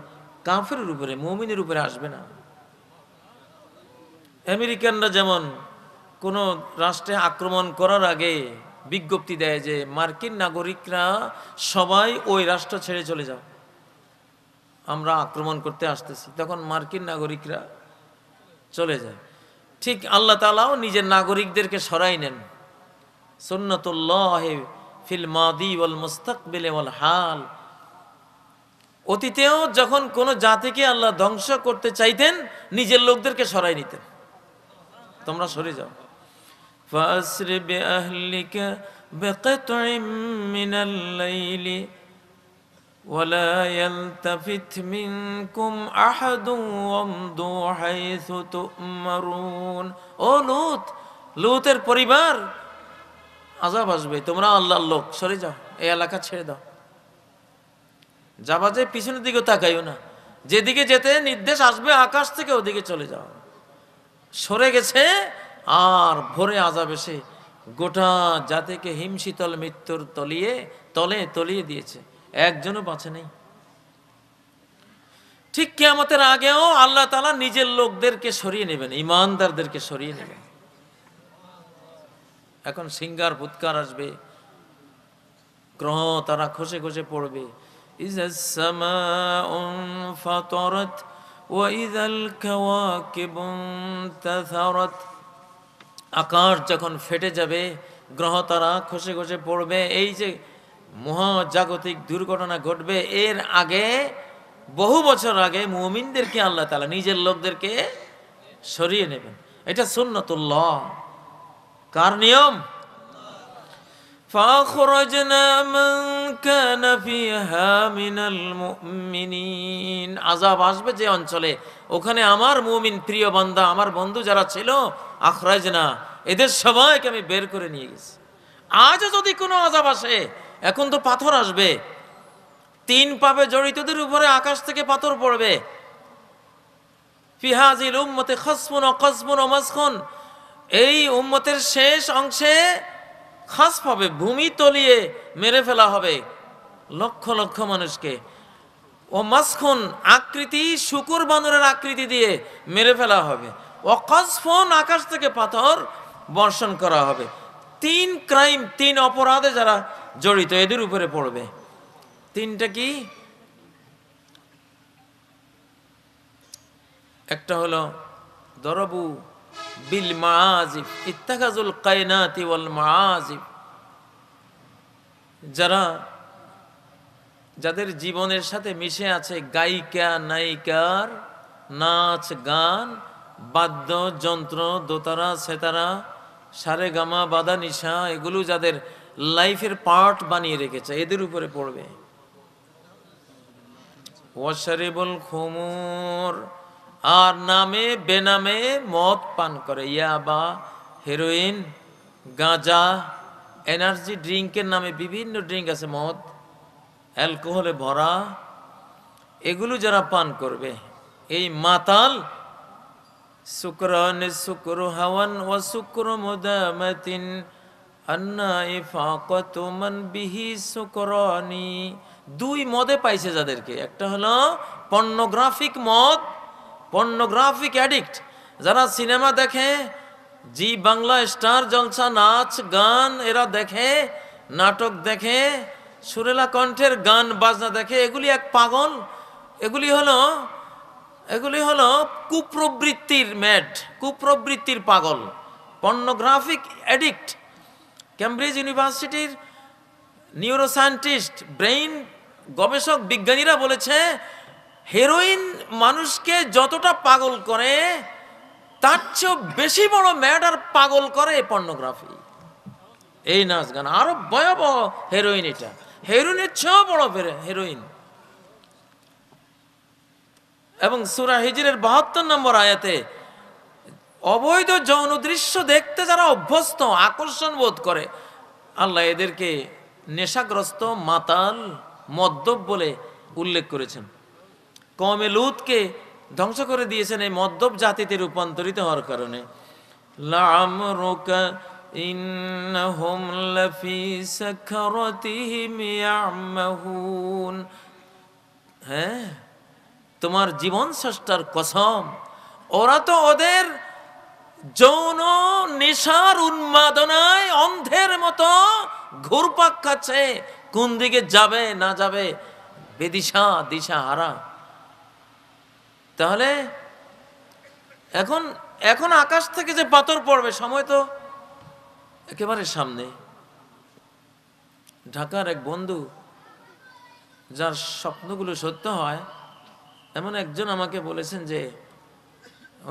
কাফের উপরে মমিনের উপরে আসবে না আমেরিকানরা যেমন কোনো রাষ্ট্রে আক্রমণ করার আগে বিজ্ঞপ্তি দেয় যে মার্কিন নাগরিকরা সবাই ওই রাষ্ট্র ছেড়ে চলে যাও আমরা আক্রমণ করতে আসতেছি তখন মার্কিন নাগরিকরা চলে যায় ঠিক আল্লাহ তালাও নিজের নাগরিকদেরকে সরাই নেন সন্ন্যতুল্লাহ ফিল মাদি ওয়াল মুস্তাকবিল ওয়াল হাল অতীতেও যখন কোনো জাতিকে আল্লাহ ধ্বংস করতে চাইতেন নিজের লোকদেরকে সরাই নিতেন তোমরা সরে যাও ولا يلتفت মিনকুম أحد ওয়ামদু হাইসু তুমারুন ও লুত লুতের পরিবার আজাব আসবে তোমরা আল্লাহর লোক সরে যাও এই এলাকা ছেড়ে দাও যাবা যে পিছনের দিকে তাকাইও না যেদিকে যেতে নির্দেশ আসবে আকাশ থেকে ওদিকে চলে যাও সরে গেছে আর ভোরে আজাব এসে গোটা জাতিকে হিমশীতল মৃত্যুর তলিয়ে তলে তলিয়ে দিয়েছে একজনও বাঁচে নেই ঠিক কেমতের আগেও আল্লাহ তালা নিজের লোকদেরকে সরিয়ে নেবেন ইমানদারদেরকে সরিয়ে নেবেন এখন সিঙ্গার ফুৎকার আসবে গ্রহ তারা খসে খসে পড়বে আকাশ যখন ফেটে যাবে গ্রহ তারা খসে খসে পড়বে এই যে মহাজাগতিক দুর্ঘটনা ঘটবে এর আগে বহু বছর আগে মুমিনদেরকে আল্লাহ তালা নিজের লোকদেরকে সরিয়ে নেবেন এটা সুন্নতুল্লাহ কার নিয়ম فأخرجنا من كان فيها من المؤمنين আযাব আসবে যে অঞ্চলে ওখানে আমার মুমিন প্রিয় বান্দা আমার বন্ধু যারা ছিল আখরাজনা এদের সবাইকে আমি বের করে নিয়ে গেছি আজও যদি কোনো আজাব আসে এখন তো পাথর আসবে তিন পাপে জড়িতদের উপরে আকাশ থেকে পাথর পড়বে ফিহাজিল উম্মতে খসমুন অকসমুন অমাসখুন এই উম্মতের শেষ অংশে খাস পাবে ভূমি তলিয়ে মেরে ফেলা হবে লক্ষ লক্ষ মানুষকে ও মাসখুন আকৃতি শুকুর বানরের আকৃতি দিয়ে মেরে ফেলা হবে ও অকসফোন আকাশ থেকে পাথর বর্ষণ করা হবে তিন ক্রাইম তিন অপরাধে যারা জড়িত এদের উপরে পড়বে তিনটা কি একটা হলো দরবু বিল মাজিফ ইত্তাকাজুল কায়নাতি ওয়াল মাজিফ যারা যাদের জীবনের সাথে মিশে আছে গায়িকা নায়িকার নাচ গান বাদ্য যন্ত্র দোতারা সেতারা সারে গামা বাদা নিশা এগুলো যাদের লাইফের পার্ট বানিয়ে রেখেছে এদের উপরে পড়বে ওয়াশারিবুল খুমুর আর নামে বেনামে মদ পান করে ইয়াবা হেরোইন গাঁজা এনার্জি ড্রিঙ্কের নামে বিভিন্ন ড্রিঙ্ক আছে মদ অ্যালকোহলে ভরা এগুলো যারা পান করবে এই মাতাল শুক্র ও শুক্র দুই মদে পাইছে যাদেরকে একটা হলো পর্নোগ্রাফিক মদ পর্নোগ্রাফিক অ্যাডিক্ট যারা সিনেমা দেখে জি বাংলা স্টার জলসা নাচ গান এরা দেখে নাটক দেখে সুরেলা কণ্ঠের গান বাজনা দেখে এগুলি এক পাগল এগুলি হলো এগুলি হলো কুপ্রবৃত্তির ম্যাট কুপ্রবৃত্তির পাগল পর্নোগ্রাফিক অ্যাডিক্ট ক্যামব্রিজ ইউনিভার্সিটির নিউরোসায়েন্টিস্ট ব্রেইন গবেষক বিজ্ঞানীরা বলেছে হেরোইন মানুষকে যতটা পাগল করে তার চেয়েও বেশি বড় ম্যাডার পাগল করে পর্নোগ্রাফি এই নাচ গান আরো ভয়াবহ হেরোইন এটা হেরোইনের চেয়েও বড় হেরোইন এবং সুরা হিজিরের বাহাত্তর নম্বর আয়াতে অবৈধ যৌন দৃশ্য দেখতে যারা অভ্যস্ত আকর্ষণ বোধ করে আল্লাহ এদেরকে নেশাগ্রস্ত মাতাল মদ্যপ বলে উল্লেখ করেছেন কমে লুতকে ধ্বংস করে দিয়েছেন এই মদ্যপ জাতিতে রূপান্তরিত হওয়ার কারণে হ্যাঁ তোমার জীবন স্রষ্টার কসম ওরা তো ওদের যৌন নেশার উন্মাদনায় অন্ধের মতো ঘুরপাক খাচ্ছে কোন দিকে যাবে না যাবে বেদিশা দিশা হারা তাহলে এখন এখন আকাশ থেকে যে পাথর পড়বে সময় তো একেবারে সামনে ঢাকার এক বন্ধু যার স্বপ্নগুলো সত্য হয় এমন একজন আমাকে বলেছেন যে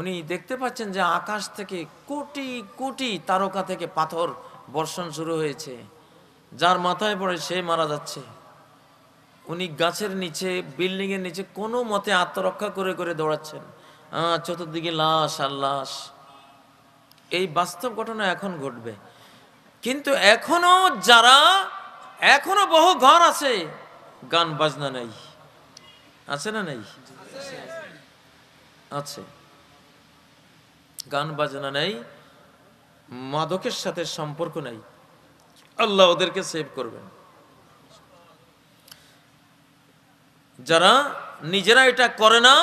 উনি দেখতে পাচ্ছেন যে আকাশ থেকে কোটি কোটি তারকা থেকে পাথর বর্ষণ শুরু হয়েছে যার মাথায় পড়ে সে মারা যাচ্ছে উনি গাছের নিচে বিল্ডিংয়ের নিচে কোনো মতে আত্মরক্ষা করে করে দৌড়াচ্ছেন চতুর্দিকে লাশ আর লাশ এই বাস্তব ঘটনা এখন ঘটবে কিন্তু এখনো যারা এখনো বহু ঘর আছে গান বাজনা নাই আছে না নাই আছে গান বাজনা নাই মাদকের সাথে সম্পর্ক নাই আল্লাহ ওদেরকে সেভ করবেন যারা নিজেরা এটা করে না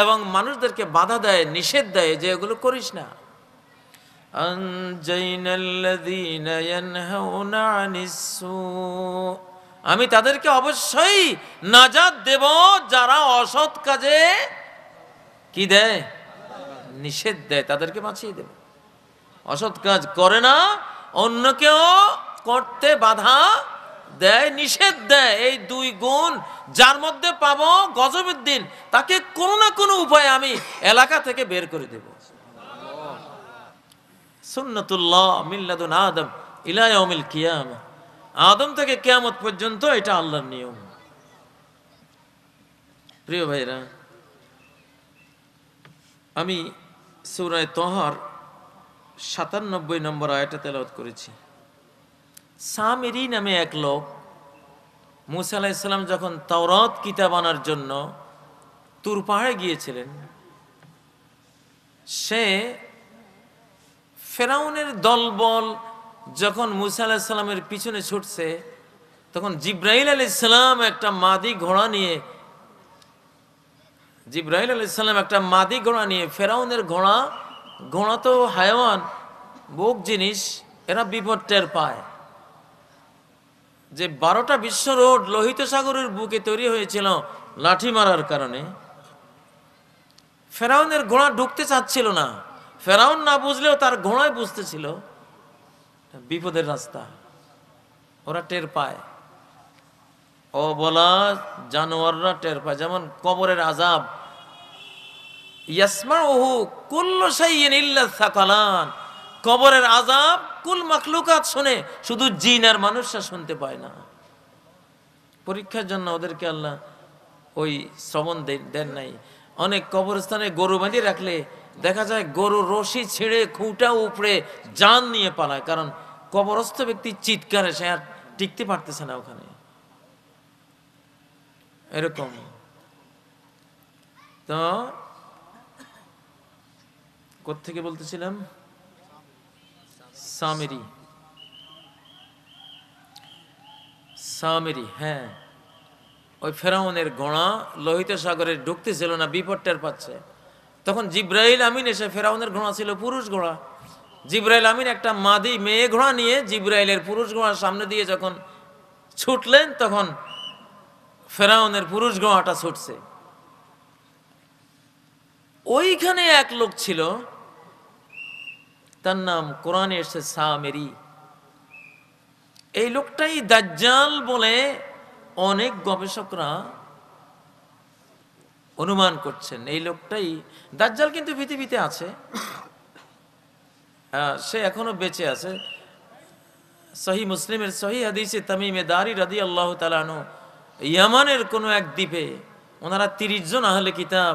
এবং মানুষদেরকে বাধা দেয় নিষেধ দেয় যে এগুলো করিস না আমি তাদেরকে অবশ্যই নাজাদ দেব যারা অসৎ কাজে কি দেয় নিষেধ দেয় তাদেরকে বাঁচিয়ে দেব অসৎ কাজ করে না অন্যকেও করতে বাধা দেয় নিষেধ দেয় এই দুই গুণ যার মধ্যে পাবো গজবের দিন তাকে কোন না কোনো উপায় আমি এলাকা থেকে বের করে দেব সুন্নতুল্লাহ মিল্লাদুন আদম ইলায়মিল কিয়াম আদম থেকে কেয়ামত পর্যন্ত এটা আল্লাহর নিয়ম প্রিয় ভাইরা আমি সুরায় তোহার সাতানব্বই নম্বর আয়টা তেলাওত করেছি সামেরি নামে এক লোক মুসা আলাহিসাল্লাম যখন তাওরাত কিতাব আনার জন্য তুর পাহাড়ে গিয়েছিলেন সে ফেরাউনের দলবল যখন মুসা আলাহিসাল্লামের পিছনে ছুটছে তখন জিব্রাহিল আলাইসাল্লাম একটা মাদি ঘোড়া নিয়ে জিব্রাহিল আলাইসাল্লাম একটা মাদি ঘোড়া নিয়ে ফেরাউনের ঘোড়া ঘোড়া তো হায়ওয়ান বোক জিনিস এরা বিপদ টের পায় যে বারোটা বিশ্ব রোড লোহিত সাগরের বুকে তৈরি হয়েছিল লাঠি মারার কারণে ফেরাউনের ঘোড়া ঢুকতে চাচ্ছিল না ফেরাউন না বুঝলেও তার ঘোড়ায় বুঝতেছিল বিপদের রাস্তা ওরা টের পায় ও বলা জানোয়াররা টের পায় যেমন কবরের আজাব ইয়াসমা ওহু কুল্ল সাইয়েন ইল্লা সাকালান কবরের আজাব কুল মাকলুকাত শুনে শুধু জিন আর মানুষরা শুনতে পায় না পরীক্ষার জন্য ওদেরকে আল্লাহ ওই শ্রবণ দেন নাই অনেক কবরস্থানে গরু বাঁধিয়ে রাখলে দেখা যায় গরু রশি ছিঁড়ে খুঁটা উপড়ে যান নিয়ে পালায় কারণ কবরস্থ ব্যক্তি চিৎকারে সে আর টিকতে পারতেছে না ওখানে এরকম তো কোথেকে বলতেছিলাম সামেরি সামেরি হ্যাঁ ওই ফেরাউনের গোঁড়া লোহিত সাগরে ঢুকতেছিল না বিপদটার পাচ্ছে তখন জিব্রাইল আমিন এসে ফেরাউনের ঘোড়া ছিল পুরুষ ঘোড়া জিব্রাহল আমিন একটা মাদি মেয়ে ঘোড়া নিয়ে জিব্রাইলের পুরুষ ঘোড়ার সামনে দিয়ে যখন ছুটলেন তখন ফেরাউনের পুরুষ ঘোড়াটা ছুটছে ওইখানে এক লোক ছিল তার নাম কোরআনে এসে সামেরি এই লোকটাই দাজ্জাল বলে অনেক গবেষকরা অনুমান করছেন এই লোকটাই দাজ্জাল কিন্তু পৃথিবীতে আছে সে এখনো বেঁচে আছে সহি মুসলিমের সহি হাদিসে তামিমে দারি রাদি আল্লাহ তালানো ইয়ামানের কোনো এক দ্বীপে ওনারা তিরিশ জন আহলে কিতাব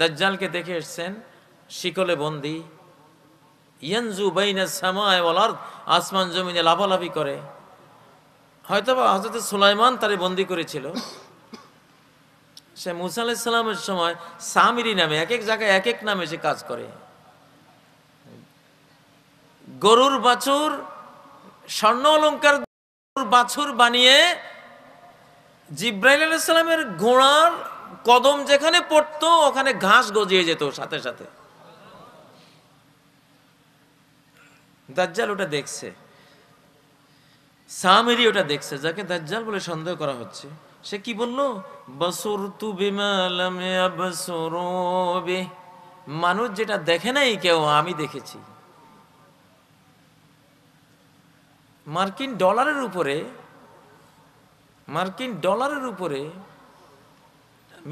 দাজ্জালকে দেখে এসছেন শিকলে বন্দী ইয়ানজু বাইনা সামায় ওলার আসমান জমিনে লাভালাভি করে হয়তো বা হজরত সুলাইমান তারে বন্দি করেছিল সে মুসা আলাইসাল্লামের সময় সামিরি নামে এক এক জায়গায় এক এক নামে সে কাজ করে গরুর বাছুর স্বর্ণ অলঙ্কার বাছুর বানিয়ে জিব্রাইল আলাইসাল্লামের ঘোড়ার কদম যেখানে পড়তো ওখানে ঘাস গজিয়ে যেত সাথে সাথে দাজ্জাল ওটা দেখছে সামেরি ওটা দেখছে যাকে দাজ্জাল বলে সন্দেহ করা হচ্ছে সে কি বলল বসর তু বিমালামে মানুষ যেটা দেখে নাই কেউ আমি দেখেছি মার্কিন ডলারের উপরে মার্কিন ডলারের উপরে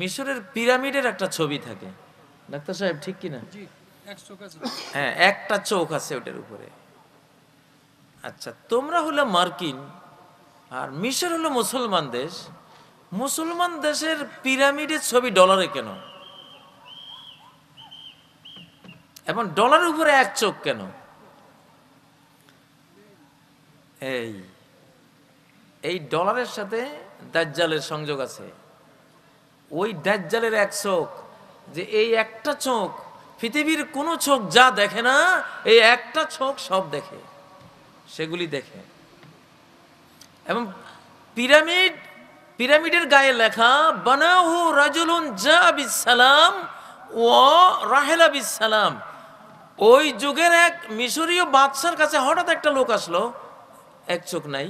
মিশরের পিরামিডের একটা ছবি থাকে ডাক্তার সাহেব ঠিক কিনা হ্যাঁ একটা চোখ আছে ওটার উপরে আচ্ছা তোমরা হলো মার্কিন আর মিশর হলো মুসলমান দেশ মুসলমান দেশের পিরামিডের ছবি ডলারে কেন এবং ডলারের উপরে এক চোখ কেন এই এই ডলারের সাথে দাজ্জালের সংযোগ আছে ওই দাজ্জালের এক চোখ যে এই একটা চোখ পৃথিবীর কোনো চোখ যা দেখে না এই একটা চোখ সব দেখে সেগুলি দেখে এবং পিরামিড পিরামিডের গায়ে লেখা বানাহু রাজুলুন জা বিসালাম ও রাহেলা বিসালাম ওই যুগের এক মিশরীয় বাদশার কাছে হঠাৎ একটা লোক আসলো এক চোখ নাই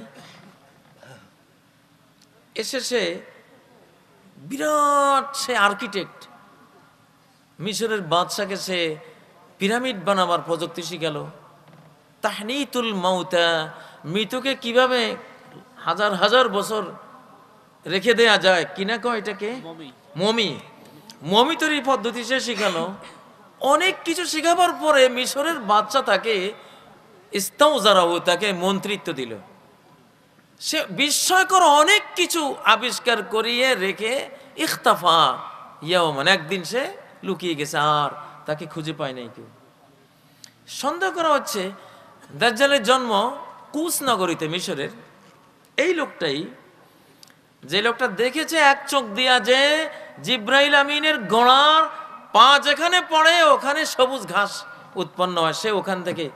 এসে সে বিরাট সে আর্কিটেক্ট মিশরের বাদশাকে সে পিরামিড বানাবার প্রযুক্তি শিখালো তাহনিতুল মৌতা মৃতকে কিভাবে হাজার হাজার বছর রেখে দেয়া যায় কিনা কয় এটাকে মমি মমি তৈরির পদ্ধতি সে শিখালো অনেক কিছু শেখাবার পরে মিশরের বাচ্চা তাকে ইস্তাউজারাও তাকে মন্ত্রিত্ব দিল সে বিস্ময়কর অনেক কিছু আবিষ্কার করিয়ে রেখে ইখতাফা ইয়াও মানে একদিন সে লুকিয়ে গেছে আর তাকে খুঁজে পায় নাই কেউ সন্দেহ করা হচ্ছে দাজ্জালের জন্ম কুস নগরীতে মিশরের এই লোকটাই যে লোকটা দেখেছে এক চোখ দিয়া যে জিব্রাইল আমিনের গোড়ার পা যেখানে পড়ে ওখানে সবুজ ঘাস উৎপন্ন হয় সে ওখান থেকে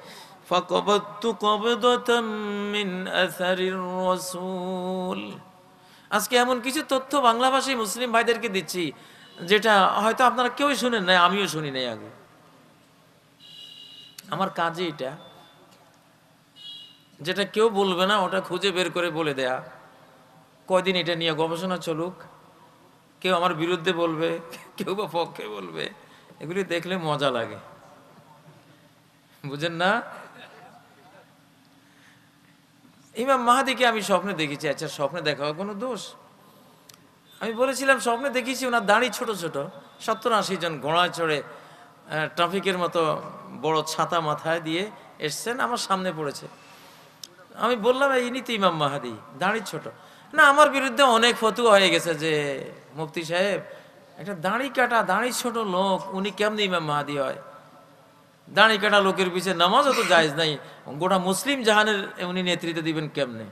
আজকে এমন কিছু তথ্য বাংলাভাষী মুসলিম ভাইদেরকে দিচ্ছি যেটা হয়তো আপনারা কেউই শুনেন নাই আমিও শুনি নাই আগে আমার কাজে এটা যেটা কেউ বলবে না ওটা খুঁজে বের করে বলে দেয়া কয়দিন এটা নিয়ে গবেষণা চলুক কেউ আমার বিরুদ্ধে বলবে কেউ বা পক্ষে বলবে এগুলি দেখলে মজা লাগে বুঝেন না ইমাম মাহাদিকে আমি স্বপ্নে দেখেছি আচ্ছা স্বপ্নে দেখা কোনো দোষ আমি বলেছিলাম স্বপ্নে দেখেছি ওনার দাঁড়ি ছোট ছোট সত্তর আশি জন ঘোড়া চড়ে ট্রাফিকের মতো বড় ছাতা মাথায় দিয়ে এসছেন আমার সামনে পড়েছে আমি বললাম ইনি তো ইমাম মাহাদি দাঁড়ি ছোট না আমার বিরুদ্ধে অনেক ফতুয়া হয়ে গেছে যে মুফতি সাহেব একটা দাঁড়ি কাটা দাঁড়ি ছোট লোক উনি কেমনি ইমাম মাহাদি হয় দাঁড়ি কাটা লোকের পিছিয়ে নামাজও তো জায়জ নাই গোটা মুসলিম জাহানের উনি নেতৃত্ব দিবেন কেমনে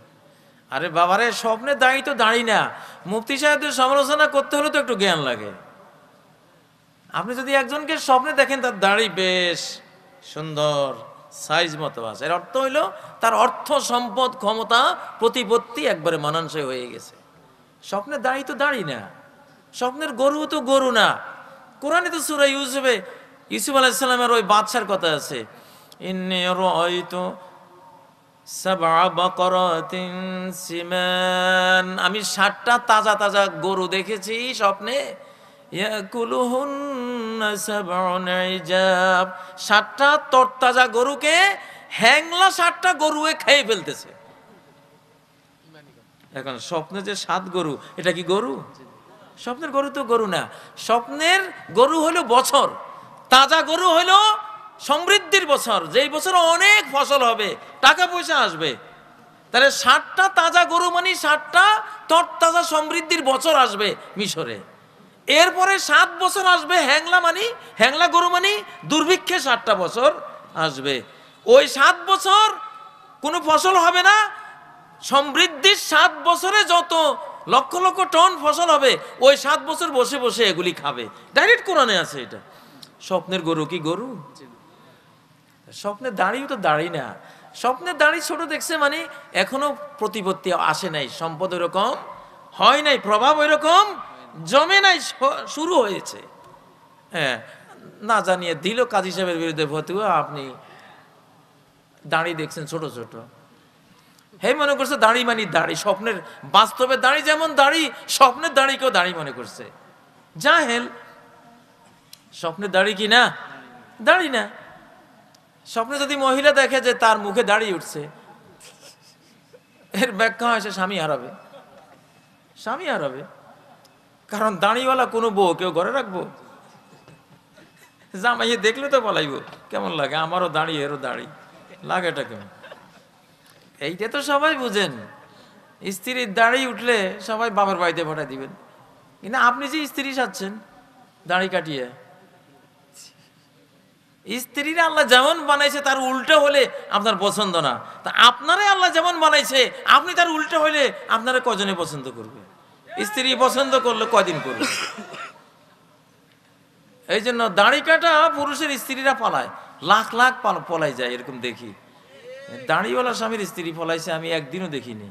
আরে বাবারে স্বপ্নে দাঁড়ি তো দাঁড়ি না মুফতি সাহেবদের সমালোচনা করতে হলে তো একটু জ্ঞান লাগে আপনি যদি একজনকে স্বপ্নে দেখেন তার দাঁড়ি বেশ সুন্দর সাইজ মতো আছে এর অর্থ হইল তার অর্থ সম্পদ ক্ষমতা প্রতিপত্তি একবারে মানানসই হয়ে গেছে স্বপ্নের দাড়ি তো দাঁড়িয়ে না স্বপ্নের গরু তো গরু না কোরআনে তো সুরাই ইউসুফে ইউসুফ আলাইসাল্লামের ওই বাদশার কথা আছে আমি ষাটটা তাজা তাজা গরু দেখেছি স্বপ্নে সাতটা তরতাজা গরুকে হ্যাংলা সাতটা গরুয়ে খেয়ে ফেলতেছে এখন স্বপ্নে যে সাত গরু এটা কি গরু স্বপ্নের গরু তো গরু না স্বপ্নের গরু হলো বছর তাজা গরু হলো সমৃদ্ধির বছর যেই বছর অনেক ফসল হবে টাকা পয়সা আসবে তাহলে ষাটটা তাজা গরু মানে ষাটটা তরতাজা সমৃদ্ধির বছর আসবে মিশরে এরপরে সাত বছর আসবে হ্যাংলা মানি হ্যাংলা গরু মানি দুর্ভিক্ষে সাতটা বছর আসবে ওই সাত বছর কোনো ফসল হবে না সমৃদ্ধির সাত বছরে যত লক্ষ লক্ষ টন ফসল হবে ওই সাত বছর বসে বসে এগুলি খাবে ডাইরেক্ট কোরআনে আছে এটা স্বপ্নের গরু কি গরু স্বপ্নের দাঁড়িয়েও তো দাঁড়ি না স্বপ্নের দাঁড়ি ছোট দেখছে মানে এখনো প্রতিপত্তি আসে নাই সম্পদ ওরকম হয় নাই প্রভাব ওইরকম জমে নাই শুরু হয়েছে হ্যাঁ না জানিয়ে দিল কাজী সাহেবের বিরুদ্ধে ফতুয়া আপনি দাঁড়িয়ে দেখছেন ছোট ছোট হে মনে করছে দাঁড়ি মানি দাঁড়ি স্বপ্নের বাস্তবে দাঁড়ি যেমন দাঁড়ি স্বপ্নের দাঁড়ি কেউ দাঁড়ি মনে করছে যা হেল স্বপ্নের দাঁড়ি কি না দাঁড়ি না স্বপ্নে যদি মহিলা দেখে যে তার মুখে দাঁড়িয়ে উঠছে এর ব্যাখ্যা হয় সে স্বামী হারাবে স্বামী হারাবে কারণ দাঁড়িওয়ালা কোনো বউ কেউ ঘরে রাখবো জামাইয়ে দেখলে তো বলাইব কেমন লাগে আমারও দাঁড়িয়ে এরও দাঁড়ি এটা কেমন এইটা তো সবাই বুঝেন স্ত্রীর দাঁড়ি উঠলে সবাই বাবার বাড়িতে পাঠাই দিবেন কিন্তু আপনি যে স্ত্রী সাজছেন দাঁড়ি কাটিয়ে স্ত্রীর আল্লাহ যেমন বানাইছে তার উল্টো হলে আপনার পছন্দ না তা আপনারাই আল্লাহ যেমন বানাইছে আপনি তার উল্টো হলে আপনারা কজনে পছন্দ করবে স্ত্রী পছন্দ করলো কদিন করল এই জন্য দাড়ি কাটা পুরুষের স্ত্রীরা পালায় লাখ লাখ পলাই যায় এরকম দেখি দাঁড়িওয়ালা স্বামীর স্ত্রী ফলাইছে আমি একদিনও দেখিনি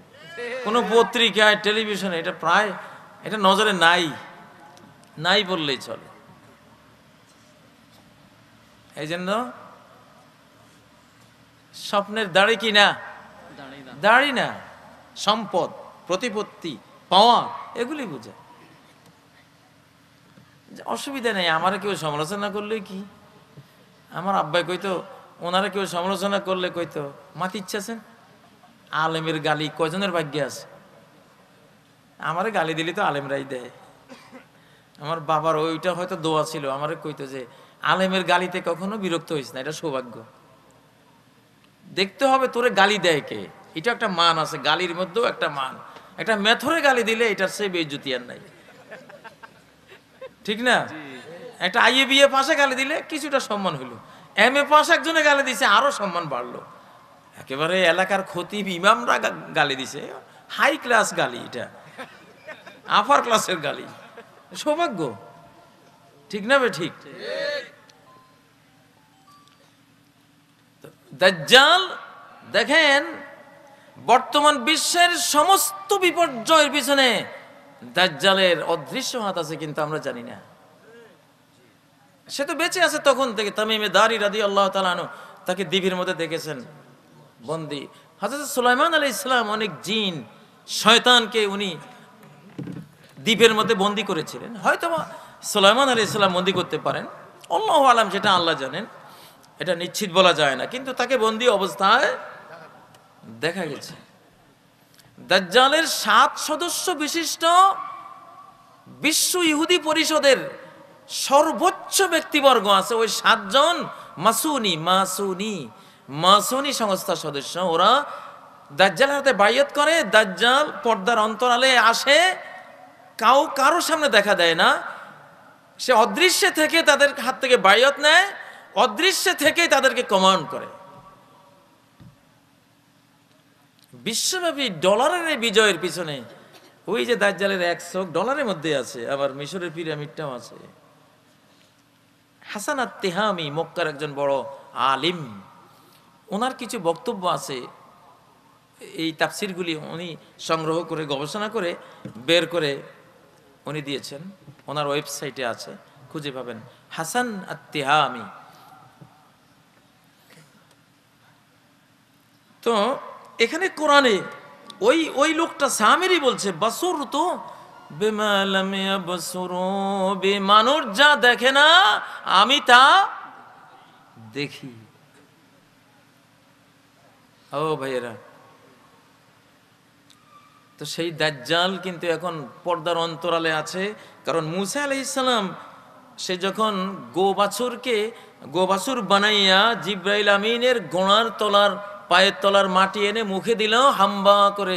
কোনো পত্রিকায় টেলিভিশনে এটা প্রায় এটা নজরে নাই নাই বললেই চলে এই জন্য স্বপ্নের দাড়ি কি না দাড়ি না সম্পদ প্রতিপত্তি পাওয়া এগুলি বোঝায় অসুবিধা নেই আমার কেউ সমালোচনা করলে কি আমার আব্বাই কইতো ওনারা কেউ সমালোচনা করলে কইতো মাতি ইচ্ছাছেন আলেমের গালি কজনের ভাগ্যে আছে আমারে গালি দিলে তো আলেমরাই দেয় আমার বাবার ওইটা হয়তো দোয়া ছিল আমারে কইতো যে আলেমের গালিতে কখনো বিরক্ত হইস না এটা সৌভাগ্য দেখতে হবে তোরে গালি দেয় কে এটা একটা মান আছে গালির মধ্যেও একটা মান একটা মেথরে গালি দিলে এটার সে বেজ্জুতি আর নাই ঠিক না একটা আইএ বিএ পাশে গালি দিলে কিছুটা সম্মান হলো এম এ পাশ একজনে গালি দিছে আরো সম্মান বাড়লো একেবারে এলাকার ক্ষতি ইমামরা গালি দিছে হাই ক্লাস গালি এটা আপার ক্লাসের গালি সৌভাগ্য ঠিক না বে ঠিক দাজ্জাল দেখেন বর্তমান বিশ্বের সমস্ত বিপর্যয়ের পিছনে দাজ্জালের অদৃশ্য হাত আছে কিন্তু আমরা জানি না সে তো বেঁচে আছে তখন থেকে তামিমে দারি রাদি আল্লাহ তালানো তাকে দিবির মধ্যে দেখেছেন বন্দি হাজার সুলাইমান আলী ইসলাম অনেক জিন শয়তানকে উনি দ্বীপের মধ্যে বন্দি করেছিলেন হয়তো সুলাইমান আলী ইসলাম বন্দি করতে পারেন অল্লাহ আলাম সেটা আল্লাহ জানেন এটা নিশ্চিত বলা যায় না কিন্তু তাকে বন্দি অবস্থায় দেখা গেছে দাজ্জালের সাত সদস্য বিশিষ্ট বিশ্ব ইহুদি পরিষদের সর্বোচ্চ ব্যক্তিবর্গ আছে ওই সাতজন মাসুনি মাসুনি মাসুনি সংস্থার সদস্য ওরা দাজ্জালের হাতে বাইয়ত করে দাজ্জাল পর্দার অন্তরালে আসে কাউ কারো সামনে দেখা দেয় না সে অদৃশ্যে থেকে তাদের হাত থেকে বাইয়ত নেয় অদৃশ্যে থেকেই তাদেরকে কমান্ড করে বিশ্বব্যাপী ডলারের বিজয়ের পিছনে ওই যে দাজ্জালের এক চোখ ডলারের মধ্যে আছে আবার মিশরের পিরামিডটাও আছে হাসান তেহামি মক্কার একজন বড় আলিম ওনার কিছু বক্তব্য আছে এই তাপসিরগুলি উনি সংগ্রহ করে গবেষণা করে বের করে উনি দিয়েছেন ওনার ওয়েবসাইটে আছে খুঁজে পাবেন হাসান আত্মিহামি তো এখানে কোরআনে ওই ওই লোকটা সামেরই বলছে বাসুর তো মানুষ যা দেখে না আমি তা দেখি ও ভাইয়েরা তো সেই দাজ্জাল কিন্তু এখন পর্দার অন্তরালে আছে কারণ মুসা আলাইসালাম সে যখন গো বাছুরকে গো বাছুর বানাইয়া জিব্রাইল আমিনের গোড়ার তলার পায়ের তলার মাটি এনে মুখে দিল হাম্বা করে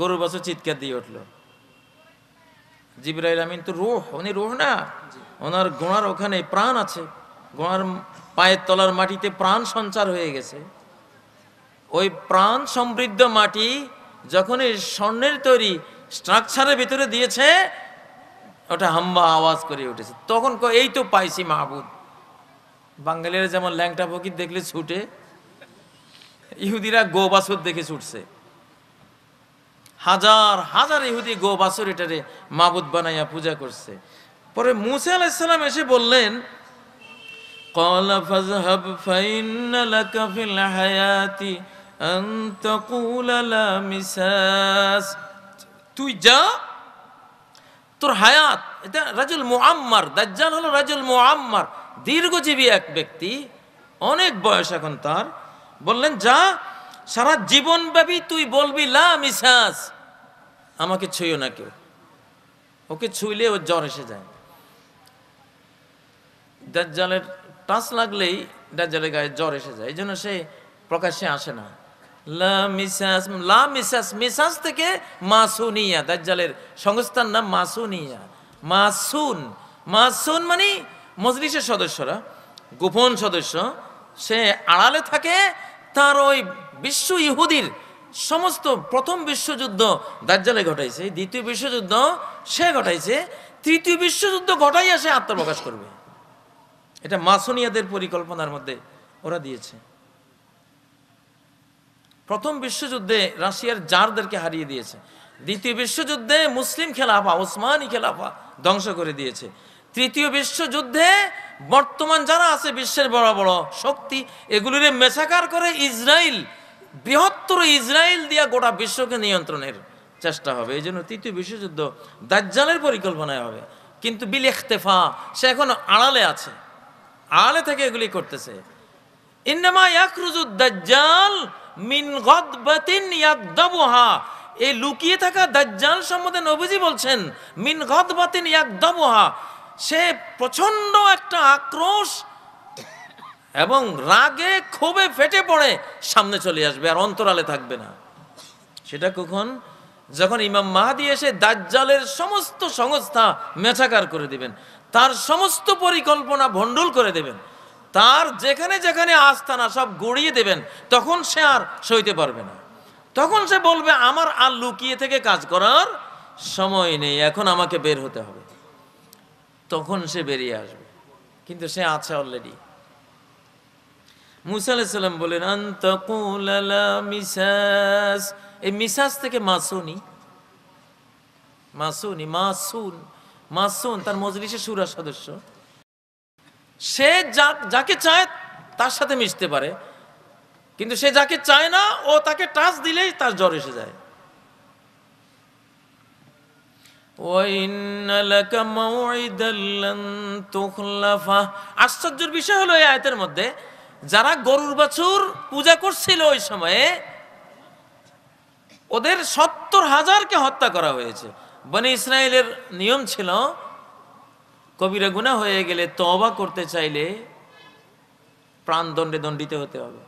গরু বাছুর চিৎকার দিয়ে উঠলো জিবরাইল আমিন তো রুহ উনি রুহ না ওনার গোড়ার ওখানে প্রাণ আছে গোড়ার পায়ের তলার মাটিতে প্রাণ সঞ্চার হয়ে গেছে ওই প্রাণ সমৃদ্ধ মাটি যখন এই স্বর্ণের তৈরি স্ট্রাকচারের ভিতরে দিয়েছে ওটা হাম্বা আওয়াজ করে উঠেছে তখন এই তো পাইছি মাহবুদ বাঙালিরা যেমন ল্যাংটা ফকির দেখলে ছুটে ইহুদিরা গো দেখে ছুটছে হাজার হাজার ইহুদি গো বাছুর এটারে মাবুদ বানাইয়া পূজা করছে পরে মুসা আলাইসাল্লাম এসে বললেন তুই যা তোর হায়াত এটা রাজুল মুআম্মার দাজ্জাল হলো রাজুল মুআম্মার দীর্ঘজীবী এক ব্যক্তি অনেক বয়স এখন তার বললেন যা সারা জীবন ব্যাপী তুই বলবি লা মিসাস আমাকে ছুঁয়ো না কেউ ওকে ছুঁইলে ওর জ্বর এসে যায় দাজ্জালের টাচ লাগলেই দাজ্জালের গায়ে জ্বর এসে যায় এই জন্য সে প্রকাশ্যে আসে না লা মিসাস লা মিসাস মিসাস থেকে মাসুনিয়া দাজ্জালের সংস্থার নাম মাসুনিয়া মাসুন মাসুন মানে মজলিসের সদস্যরা গোপন সদস্য সে আড়ালে থাকে তার ওই বিশ্ব ইহুদির সমস্ত প্রথম বিশ্বযুদ্ধ দার্জালে ঘটাইছে দ্বিতীয় বিশ্বযুদ্ধ সে ঘটাইছে তৃতীয় বিশ্বযুদ্ধ ঘটাইয়া সে আত্মপ্রকাশ করবে এটা মাসনিয়াদের পরিকল্পনার মধ্যে ওরা দিয়েছে প্রথম বিশ্বযুদ্ধে রাশিয়ার জারদেরকে হারিয়ে দিয়েছে দ্বিতীয় বিশ্বযুদ্ধে মুসলিম খেলাফা ওসমানী খেলাফা ধ্বংস করে দিয়েছে তৃতীয় বিশ্বযুদ্ধে বর্তমান যারা আছে বিশ্বের বড় বড় শক্তি এগুলির মেসাকার করে ইসরায়েল বৃহত্তর ইসরায়েল দিয়া গোটা বিশ্বকে নিয়ন্ত্রণের চেষ্টা হবে এই জন্য তৃতীয় বিশ্বযুদ্ধ দাজ্জালের পরিকল্পনায় হবে কিন্তু বিল ইখতেফা সে এখন আড়ালে আছে আড়ালে থেকে এগুলি করতেছে ইন্নামা ইয়াকরুজুদ দাজ্জাল মিন গদবাতিন ইয়াকদাবুহা এই লুকিয়ে থাকা দাজ্জাল সম্বন্ধে নবীজি বলছেন মিন গদবাতিন ইয়াকদাবুহা সে প্রচন্ড একটা আক্রোশ এবং রাগে ক্ষোভে ফেটে পড়ে সামনে চলে আসবে আর অন্তরালে থাকবে না সেটা কখন যখন ইমাম মাহাদি এসে দাজ্জালের সমস্ত সংস্থা মেছাকার করে দিবেন তার সমস্ত পরিকল্পনা ভণ্ডুল করে দেবেন তার যেখানে যেখানে আস্তানা সব গড়িয়ে দেবেন তখন সে আর সইতে পারবে না তখন সে বলবে আমার আর লুকিয়ে থেকে কাজ করার সময় নেই এখন আমাকে বের হতে হবে তখন সে বেরিয়ে আসবে কিন্তু সে আছে অলরেডি মুসা আলাইসাল্লাম বলেন আন্তকুলালা মিসাস এই মিসাস থেকে মাসুনি মাসুনি মাসুন মাসুন তার মজলিসে সুরা সদস্য সে যাকে চায় তার সাথে মিশতে পারে কিন্তু সে যাকে চায় না ও তাকে টাচ দিলেই তার জ্বর এসে যায় আশ্চর্যের বিষয় হলো এই আয়তের মধ্যে যারা গরুর বাছুর পূজা করছিল ওই সময়ে ওদের সত্তর হাজারকে হত্যা করা হয়েছে বনে ইসরায়েলের নিয়ম ছিল কবিরা গুণা হয়ে গেলে তবা করতে চাইলে প্রাণদণ্ডে দণ্ডিত হতে হবে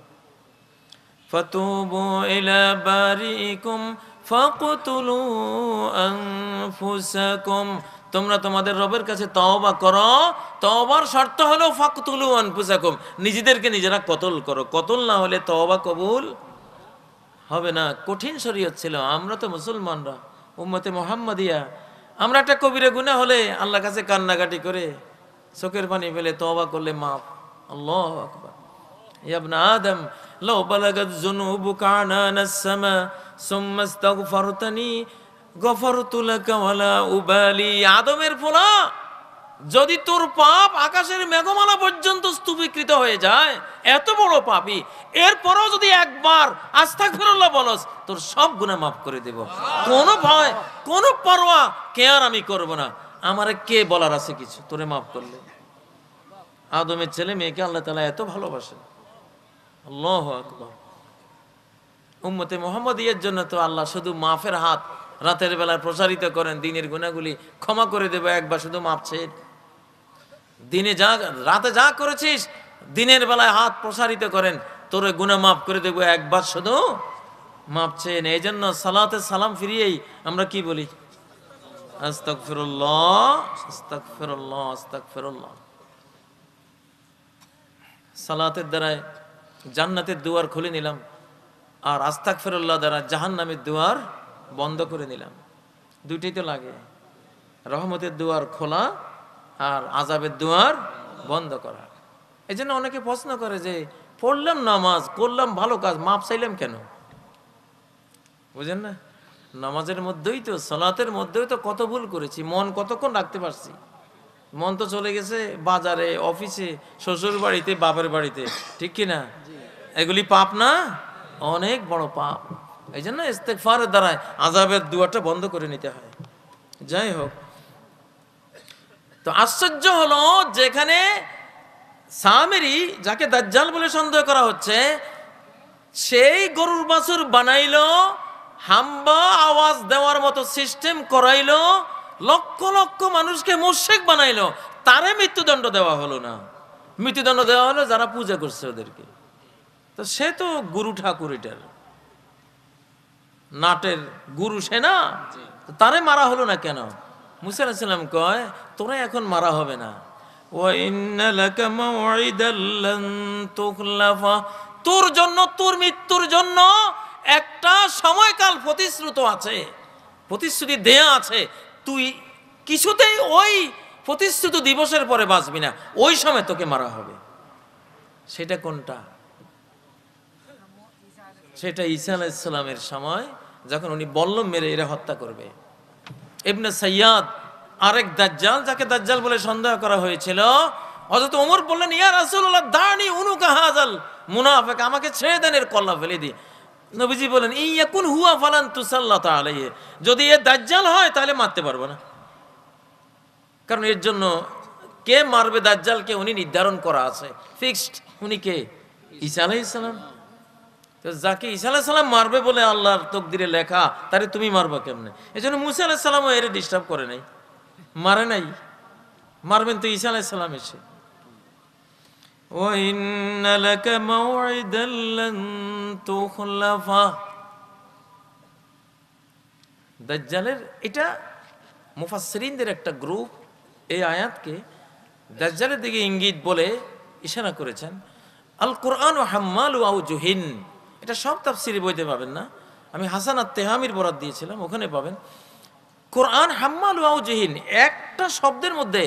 ফতুব ইলা বারিকুম আনফুসাকুম তোমরা তোমাদের রবের কাছে তওবা করো তওবার শর্ত হলো ফাকতুলু আনফুসাকুম নিজেদেরকে নিজেরা কতল করো কতল না হলে তওবা কবুল হবে না কঠিন শরীয়ত ছিল আমরা তো মুসলমানরা উম্মতে মোহাম্মদিয়া আমরা একটা কবিরে গুনা হলে আল্লাহর কাছে কান্নাকাটি করে চোখের পানি ফেলে তওবা করলে মাফ আল্লাহ আকবার يا ابن آدم لو بلغت ذنوبك عنان السماء ثم استغفرتني غفرت আদমের ফোলা যদি তোর পাপ আকাশের মেঘমালা পর্যন্ত স্তূপীকৃত হয়ে যায় এত বড় পাপি এরপরও যদি একবার আস্থা ফেরল্লা বলস তোর সব গুণা মাফ করে দেব কোনো ভয় কোনো পরোয়া কে আর আমি করব না আমার কে বলার আছে কিছু তোরে মাফ করলে আদমের ছেলে মেয়েকে আল্লাহ তালা এত ভালোবাসে আল্লাহ আকবর উম্মতে মোহাম্মদিয়ার জন্য তো আল্লাহ শুধু মাফের হাত রাতের বেলায় প্রচারিত করেন দিনের গুণাগুলি ক্ষমা করে দেবে একবার শুধু মাপছে দিনে যা রাতে যা করেছিস দিনের বেলায় হাত প্রসারিত করেন তোর গুণা মাফ করে দেবো একবার শুধু মাপছেন এই জন্য সালাতে সালাম ফিরিয়েই আমরা কি বলি আস্তাক ফেরুল্লাহ আস্তাক ফেরুল্লাহ আস্তাক ফেরুল্লাহ সালাতের দ্বারায় জান্নাতের দুয়ার খুলে নিলাম আর আস্তাক ফেরুল্লাহ দ্বারা জাহান নামের দুয়ার বন্ধ করে নিলাম দুটি তো লাগে রহমতের দুয়ার খোলা আর আজাবের দুয়ার বন্ধ করা এই জন্য অনেকে প্রশ্ন করে যে পড়লাম নামাজ করলাম ভালো কাজ মাপ চাইলাম কেন বুঝেন না নামাজের মধ্যেই তো সলাতের মধ্যেই তো কত ভুল করেছি মন কতক্ষণ রাখতে পারছি মন তো চলে গেছে বাজারে অফিসে শ্বশুর বাড়িতে বাপের বাড়িতে ঠিক কিনা এগুলি পাপ না অনেক বড় পাপ এই জন্য ইস্তেকফারের দ্বারা আজাবের দুয়াটা বন্ধ করে নিতে হয় যাই হোক তো আশ্চর্য হলো যেখানে সামেরি যাকে দাজ্জাল বলে সন্দেহ করা হচ্ছে সেই গরুর বাছুর বানাইল হাম্বা আওয়াজ দেওয়ার মতো সিস্টেম করাইলো লক্ষ লক্ষ মানুষকে মোর্শেক বানাইল তারে মৃত্যুদণ্ড দেওয়া হলো না মৃত্যুদণ্ড দেওয়া হলো যারা পূজা করছে ওদেরকে তো সে তো গুরু ঠাকুর এটার নাটের গুরু সে না তারে মারা হলো না কেন মুসা আলাইসাল্লাম কয় তোরা এখন মারা হবে না তোর জন্য তোর মৃত্যুর জন্য একটা সময়কাল প্রতিশ্রুত আছে প্রতিশ্রুতি দেয়া আছে তুই কিছুতেই ওই প্রতিশ্রুত দিবসের পরে বাঁচবি না ওই সময় তোকে মারা হবে সেটা কোনটা সেটা ঈসা আলাইসাল্লামের সময় যখন উনি বল্লম মেরে এরা হত্যা করবে এমনি সৈয়াদ আরেক দাজ্জাল যাকে দাজ্জাল বলে সন্দেহ করা হয়েছিল হজরত ওমর বললেন ইয়া রাসুল্লাহ দানি উনুকা হাজাল মুনাফিক আমাকে ছেড়ে দেন এর কল্লা ফেলে দিয়ে নবীজি বলেন ইয়াকুন হুয়া ফালান তুসাল্লাত আলাইহি যদি এ দাজ্জাল হয় তাহলে মারতে পারবো না কারণ এর জন্য কে মারবে দাজ্জালকে উনি নির্ধারণ করা আছে ফিক্সড উনি কে ঈসা আলাইহিস সালাম তো যাকে ঈসা আলাহ সাল্লাম মারবে বলে আল্লাহর তকদিরে লেখা তারে তুমি মারবা কেমনে এই জন্য মুসা আলাহ সাল্লামও এর ডিস্টার্ব করে নাই মারে নাই মারবেন তো ঈসা আলাহ সাল্লাম এসে وإن لك موعدا لن تخلفه দাজ্জালের এটা মুফাসরিনদের একটা গ্রুপ এই আয়াতকে দাজ্জালের দিকে ইঙ্গিত বলে ইশারা করেছেন আল কোরআন হাম্মাল আউ জুহিন এটা সব তাফসির বইতে পাবেন না আমি হাসান তেহামির বরাত দিয়েছিলাম ওখানে পাবেন কোরআন হাম্মাল ওয়াউজহীন একটা শব্দের মধ্যে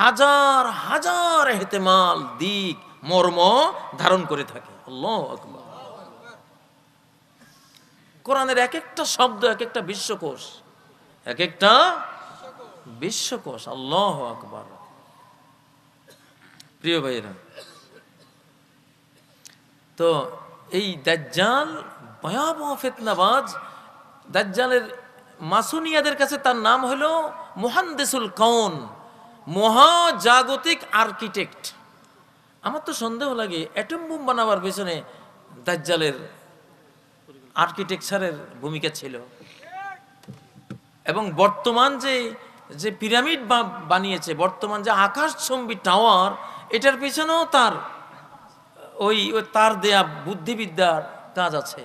হাজার হাজার হেতেমাল দিক মর্ম ধারণ করে থাকে আল্লাহ আকবার কোরআনের এক একটা শব্দ এক একটা বিশ্বকোষ এক একটা বিশ্বকোষ আল্লাহ আকবার প্রিয় ভাইরা তো এই দাজ্জাল ভয়াবহ ফেতনাবাজ দাজ্জালের মাসুনিয়াদের কাছে তার নাম হলো মোহান্দেসুল কৌন মহাজাগতিক আর্কিটেক্ট আমার তো সন্দেহ লাগে অ্যাটম বোম বানাবার পেছনে দাজ্জালের আর্কিটেকচারের ভূমিকা ছিল এবং বর্তমান যে যে পিরামিড বানিয়েছে বর্তমান যে আকাশ ছম্বি টাওয়ার এটার পেছনেও তার ওই ওই তার দেয়া বুদ্ধিবিদ্যার কাজ আছে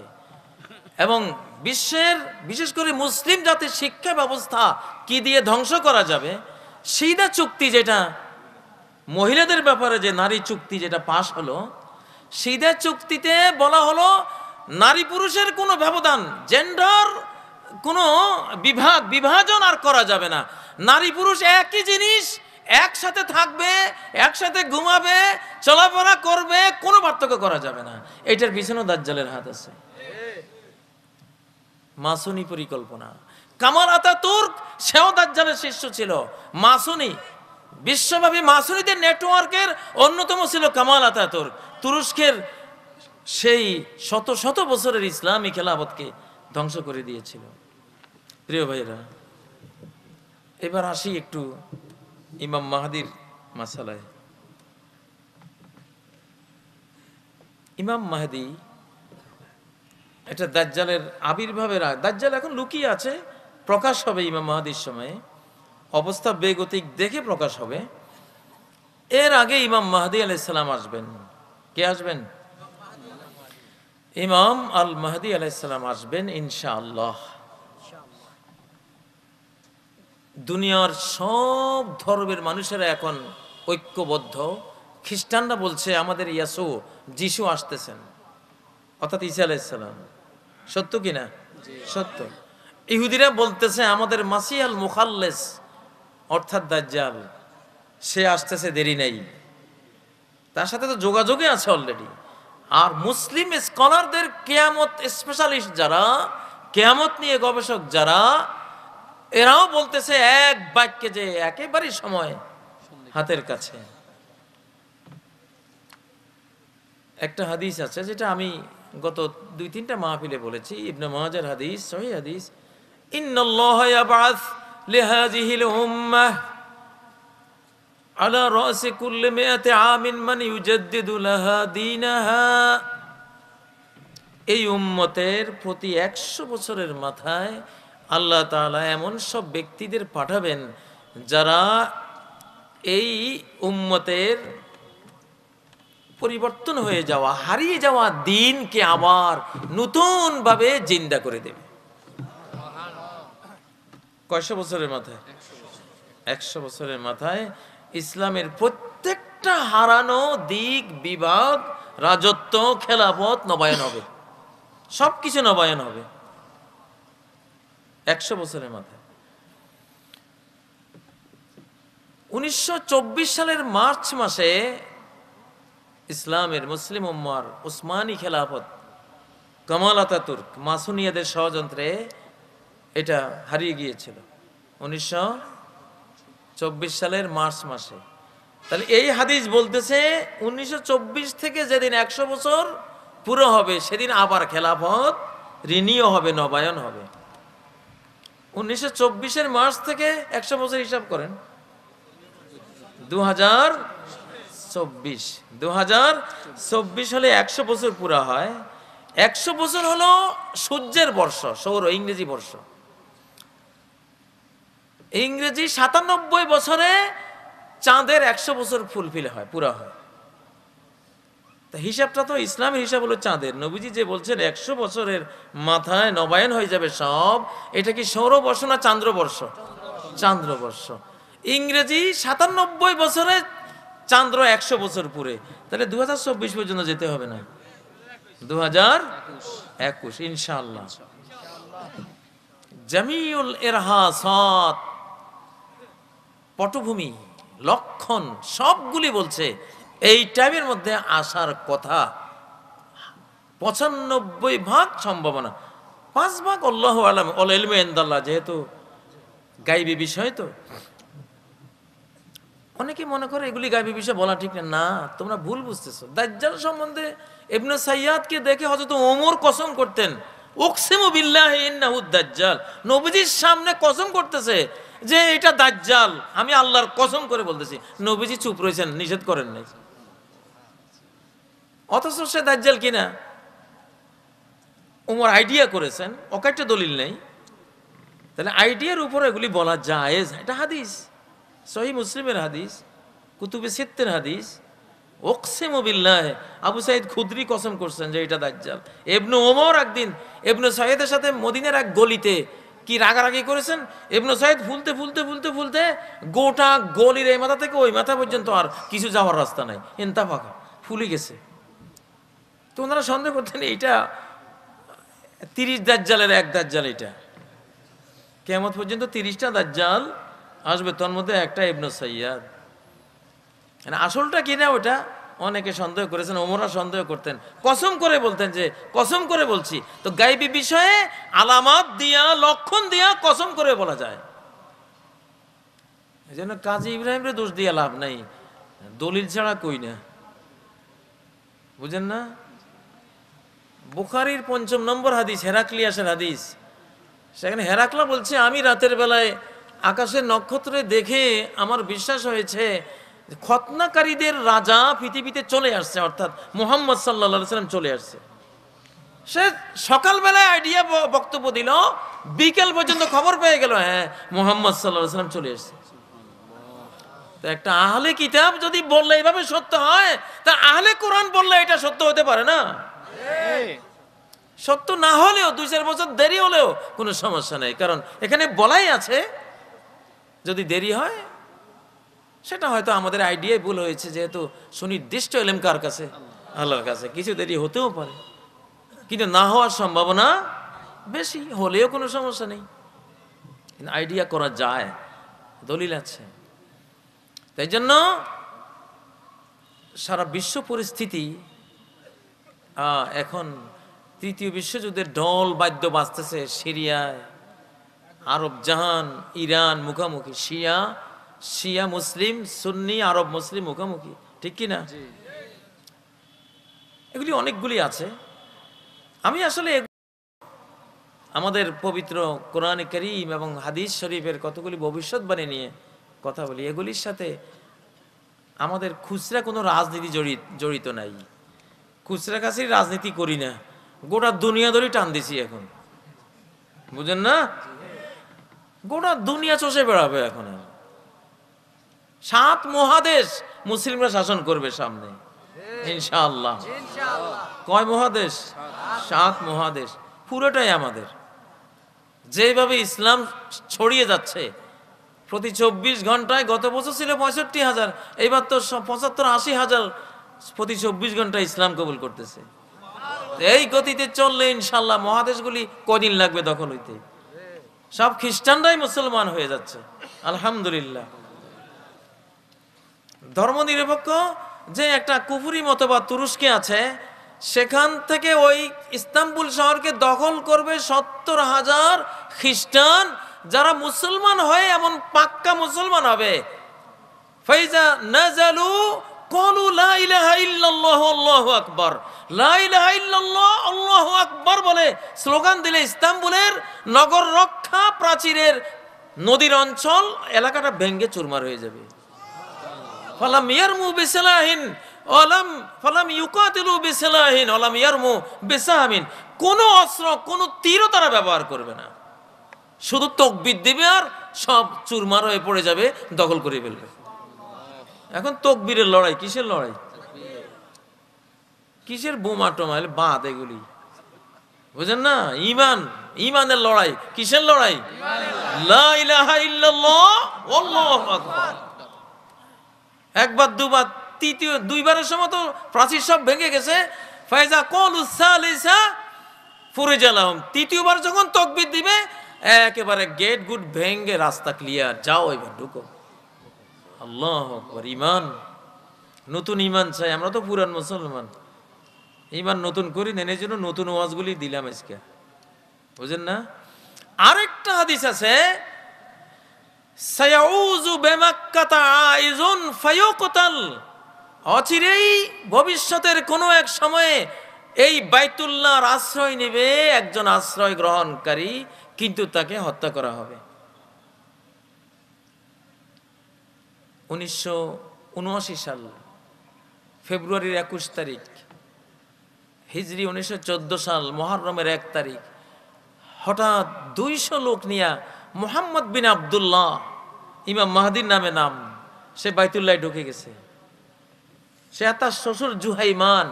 এবং বিশ্বের বিশেষ করে মুসলিম জাতির শিক্ষা ব্যবস্থা কি দিয়ে ধ্বংস করা যাবে সিদা চুক্তি যেটা মহিলাদের ব্যাপারে যে নারী চুক্তি যেটা পাশ হলো সিদা চুক্তিতে বলা হলো নারী পুরুষের কোনো ব্যবধান জেন্ডার কোনো বিভাগ বিভাজন আর করা যাবে না নারী পুরুষ একই জিনিস একসাথে থাকবে একসাথে ঘুমাবে চলাফেরা করবে কোনো পার্থক্য করা যাবে না এটার পিছনে দাজ্জালের হাত আছে মাসুনি পরিকল্পনা কামাল আতা তুর্ক সেও দাজ্জালের শিষ্য ছিল মাসুনি বিশ্বব্যাপী মাসুনিদের নেটওয়ার্কের অন্যতম ছিল কামাল আতা তুর্ক তুরস্কের সেই শত শত বছরের ইসলামী খেলাফতকে ধ্বংস করে দিয়েছিল প্রিয় ভাইরা এবার আসি একটু ইমাম মাহাদির মাসালায় ইমাম মাহাদি এটা দাজ্জালের আবির্ভাবের দাজ্জাল এখন লুকিয়ে আছে প্রকাশ হবে ইমাম মাহাদির সময়ে অবস্থা বেগতিক দেখে প্রকাশ হবে এর আগে ইমাম মাহাদি আলাইসাল্লাম আসবেন কে আসবেন ইমাম আল মাহাদি আলাইসাল্লাম আসবেন ইনশাআল্লাহ দুনিয়ার সব ধর্মের মানুষেরা এখন ঐক্যবদ্ধ খ্রিস্টানরা বলছে আমাদের ইয়াসু যিশু আসতেছেন অর্থাৎ ইসা আলাইসালাম সত্য কি না সত্য ইহুদিরা বলতেছে আমাদের মাসিয়াল মুখাল্লেস অর্থাৎ দাজ্জাল সে আসতেছে দেরি নেই তার সাথে তো যোগাযোগে আছে অলরেডি আর মুসলিম স্কলারদের কেয়ামত স্পেশালিস্ট যারা কেয়ামত নিয়ে গবেষক যারা এরাও বলতেছে এক বাক্যে যে একেবারে সময় হাতের কাছে একটা হাদিস আছে যেটা আমি গত দুই তিনটা মাহফিলে বলেছি ইবনে মাজার হাদিস সহি হাদিস ইন্নাল্লাহ ইয়াবাস লিহাযিহিল উম্মাহ আলা রাসি কুল্লি مئة আমিন মান يجدد লাহা দীনাহা এই উম্মতের প্রতি একশো বছরের মাথায় আল্লাহ তালা এমন সব ব্যক্তিদের পাঠাবেন যারা এই উম্মতের পরিবর্তন হয়ে যাওয়া হারিয়ে যাওয়া দিনকে আবার নতুনভাবে জিন্দা করে দেবে কয়শো বছরের মাথায় একশো বছরের মাথায় ইসলামের প্রত্যেকটা হারানো দিক বিভাগ রাজত্ব খেলাফত নবায়ন হবে সব কিছু নবায়ন হবে একশো বছরের মাথায় উনিশশো সালের মার্চ মাসে ইসলামের মুসলিম উম্মার উসমানী খেলাফত কমাল আতাতুর্ক মাসুনিয়াদের ষড়যন্ত্রে এটা হারিয়ে গিয়েছিল উনিশশো সালের মার্চ মাসে তাহলে এই হাদিস বলতেছে উনিশশো থেকে যেদিন একশো বছর পুরো হবে সেদিন আবার খেলাফত রিনিও হবে নবায়ন হবে উনিশশো চব্বিশের মার্চ থেকে একশো বছর হিসাব করেন দু হাজার চব্বিশ দু হাজার চব্বিশ হলে একশো বছর পুরা হয় একশো বছর হলো সূর্যের বর্ষ সৌর ইংরেজি বর্ষ ইংরেজি সাতানব্বই বছরে চাঁদের একশো বছর ফুলফিল হয় পুরা হয় তা হিসাবটা তো ইসলামের হিসাব হলো চাঁদের নবীজি যে বলছেন একশো বছরের মাথায় নবায়ন হয়ে যাবে সব এটা কি সৌরবর্ষ না চান্দ্রবর্ষ চান্দ্রবর্ষ ইংরেজি সাতানব্বই বছরে চান্দ্র একশো বছর পুরে তাহলে দু পর্যন্ত যেতে হবে না দু হাজার একুশ ইনশাল্লাহ জামিউল সৎ পটভূমি লক্ষণ সবগুলি বলছে এই টাইমের মধ্যে আসার কথা পঁচানব্বই ভাগ সম্ভাবনা পাঁচ ভাগ অল্লাহ আলাম অল এলমেন্দাল্লাহ যেহেতু গাইবি বিষয় তো অনেকে মনে করে এগুলি গাইবি বিষয় বলা ঠিক না না তোমরা ভুল বুঝতেছ দাজ্জাল সম্বন্ধে এমনি সাইয়াদকে দেখে হয়তো ওমর কসম করতেন ও বিল্লাহ ইন্নাহু দাজ্জাল নবীজির সামনে কসম করতেছে যে এটা দাজ্জাল আমি আল্লাহর কসম করে বলতেছি নবীজি চুপ রয়েছেন নিষেধ করেন নাই অথচ সে দাজ্জাল কিনা উমর আইডিয়া করেছেন একটা দলিল নেই তাহলে আইডিয়ার উপর এগুলি বলা যায় এটা হাদিস সহি মুসলিমের হাদিস কুতুবে সিত্তের হাদিস ওকসে বিল্লাহ আবু সাইদ খুদ্রি কসম করছেন যে এটা দাজ্জাল এবনু ওমর একদিন এবনু সাইদের সাথে মদিনের এক গলিতে কি রাগারাগি করেছেন এবনু সাইদ ফুলতে ফুলতে ফুলতে ফুলতে গোটা গলির এই মাথা থেকে ওই মাথা পর্যন্ত আর কিছু যাওয়ার রাস্তা নাই এন্তা ফাঁকা ফুলে গেছে তো ওনারা সন্দেহ করতেন এইটা তিরিশ দাজ্জালের এক দাজ্জাল এটা কেমত পর্যন্ত তিরিশটা দাজ্জাল আসবে তোর মধ্যে একটা ইবনু সৈয়াদ মানে আসলটা কিনা ওটা অনেকে সন্দেহ করেছেন ওমরা সন্দেহ করতেন কসম করে বলতেন যে কসম করে বলছি তো গাইবি বিষয়ে আলামত দিয়া লক্ষণ দিয়া কসম করে বলা যায় এই জন্য কাজী ইব্রাহিমরে দোষ দিয়ে লাভ নাই দলিল ছাড়া কই না বুঝেন না বুখারির পঞ্চম নম্বর হাদিস হেরাক্লিয়াসের হাদিস সেখানে হেরাকলা বলছে আমি রাতের বেলায় আকাশের নক্ষত্রে দেখে আমার বিশ্বাস হয়েছে খতনাকারীদের রাজা পৃথিবীতে চলে আসছে অর্থাৎ মোহাম্মদ সাল্লা সাল্লাম চলে আসছে সে সকালবেলায় আইডিয়া বক্তব্য দিল বিকেল পর্যন্ত খবর পেয়ে গেল হ্যাঁ মোহাম্মদ সাল্লা সাল্লাম চলে আসছে একটা আহলে কিতাব যদি বললে এইভাবে সত্য হয় তা আহলে কোরআন বললে এটা সত্য হতে পারে না হ্যাঁ। সত্য না হলেও দুই চার বছর দেরি হলেও কোনো সমস্যা নেই কারণ এখানে বলাই আছে যদি দেরি হয় সেটা হয়তো আমাদের আইডিয়ায় ভুল হয়েছে যেহেতু সুনির্দিষ্ট এলেম কার কাছে আল্লাহর কাছে কিছু দেরি হতেও পারে কিন্তু না হওয়ার সম্ভাবনা বেশি হলেও কোনো সমস্যা নেই কিন্তু আইডিয়া করা যায় দলিল আছে তাই জন্য সারা বিশ্ব পরিস্থিতি এখন তৃতীয় বিশ্বযুদ্ধের ঢল বাদ্য বাঁচতেছে সিরিয়ায় আরব জাহান ইরান মুখামুখি শিয়া শিয়া মুসলিম সুন্নি আরব মুসলিম মুখামুখি ঠিক কিনা এগুলি অনেকগুলি আছে আমি আসলে আমাদের পবিত্র কোরআন করিম এবং হাদিস শরীফের কতগুলি ভবিষ্যৎবাণী নিয়ে কথা বলি এগুলির সাথে আমাদের খুচরা কোনো রাজনীতি জড়িত জড়িত নাই খুচরা কাছেই রাজনীতি করি না গোটা দুনিয়া ধরেই টান দিছি এখন বুঝেন না গোটা দুনিয়া চষে বেড়াবে এখন সাত মহাদেশ মুসলিমরা শাসন করবে সামনে ইনশাআল্লাহ কয় মহাদেশ সাত মহাদেশ পুরোটাই আমাদের যেভাবে ইসলাম ছড়িয়ে যাচ্ছে প্রতি চব্বিশ ঘন্টায় গত বছর ছিল পঁয়ষট্টি হাজার এইবার তো পঁচাত্তর আশি হাজার প্রতি চব্বিশ ঘন্টায় ইসলাম কবুল করতেছে এই গতিতে চললে ইনশাল্লাহ মহাদেশগুলি কদিন লাগবে দখল হইতে সব খ্রিস্টানরাই মুসলমান হয়ে যাচ্ছে আলহামদুলিল্লাহ ধর্ম নিরপেক্ষ যে একটা কুফুরি মতো বা তুরস্কে আছে সেখান থেকে ওই ইস্তাম্বুল শহরকে দখল করবে সত্তর হাজার খ্রিস্টান যারা মুসলমান হয় এমন পাক্কা মুসলমান হবে ফাইজা নাজালু কলু আকবর আকবর বলে স্লোগান দিলে ইস্তাম্বুলের নগর রক্ষা প্রাচীরের নদীর অঞ্চল এলাকাটা ভেঙ্গে চুরমার হয়ে যাবে অস্ত্র কোন তীর তারা ব্যবহার করবে না শুধু তকবিদ দিবে আর সব চুরমার হয়ে পড়ে যাবে দখল করে ফেলবে এখন তকবীরের লড়াই কিসের লড়াই কিসের বোমা টোমা বাদ এগুলি বুঝেন না ইমান ইমানের লড়াই কিসের লড়াই একবার দুবার তৃতীয় দুইবারের সময় তো প্রাচীর সব ভেঙে গেছে ফাইজা কল তৃতীয়বার যখন তকবির দিবে একেবারে গেট গুট ভেঙ্গে রাস্তা ক্লিয়ার যাও এবার ঢুকো আল্লাহ ইমান নতুন ইমান চাই আমরা তো পুরান মুসলমান ইমান নতুন করি নেন এই জন্য নতুন ওয়াজগুলি দিলাম আজকে বুঝেন না আরেকটা হাদিস আছে অচিরেই ভবিষ্যতের কোনো এক সময়ে এই বাইতুল্লাহর আশ্রয় নেবে একজন আশ্রয় গ্রহণকারী কিন্তু তাকে হত্যা করা হবে উনিশশো সাল ফেব্রুয়ারির একুশ তারিখ হিজড়ি উনিশশো সাল মহারমের এক তারিখ হঠাৎ দুইশো লোক নিয়া মোহাম্মদ বিন আবদুল্লাহ ইমাম মাহাদির নামে নাম সে বাইতুল্লাহ ঢুকে গেছে সে তার শ্বশুর জুহাইমান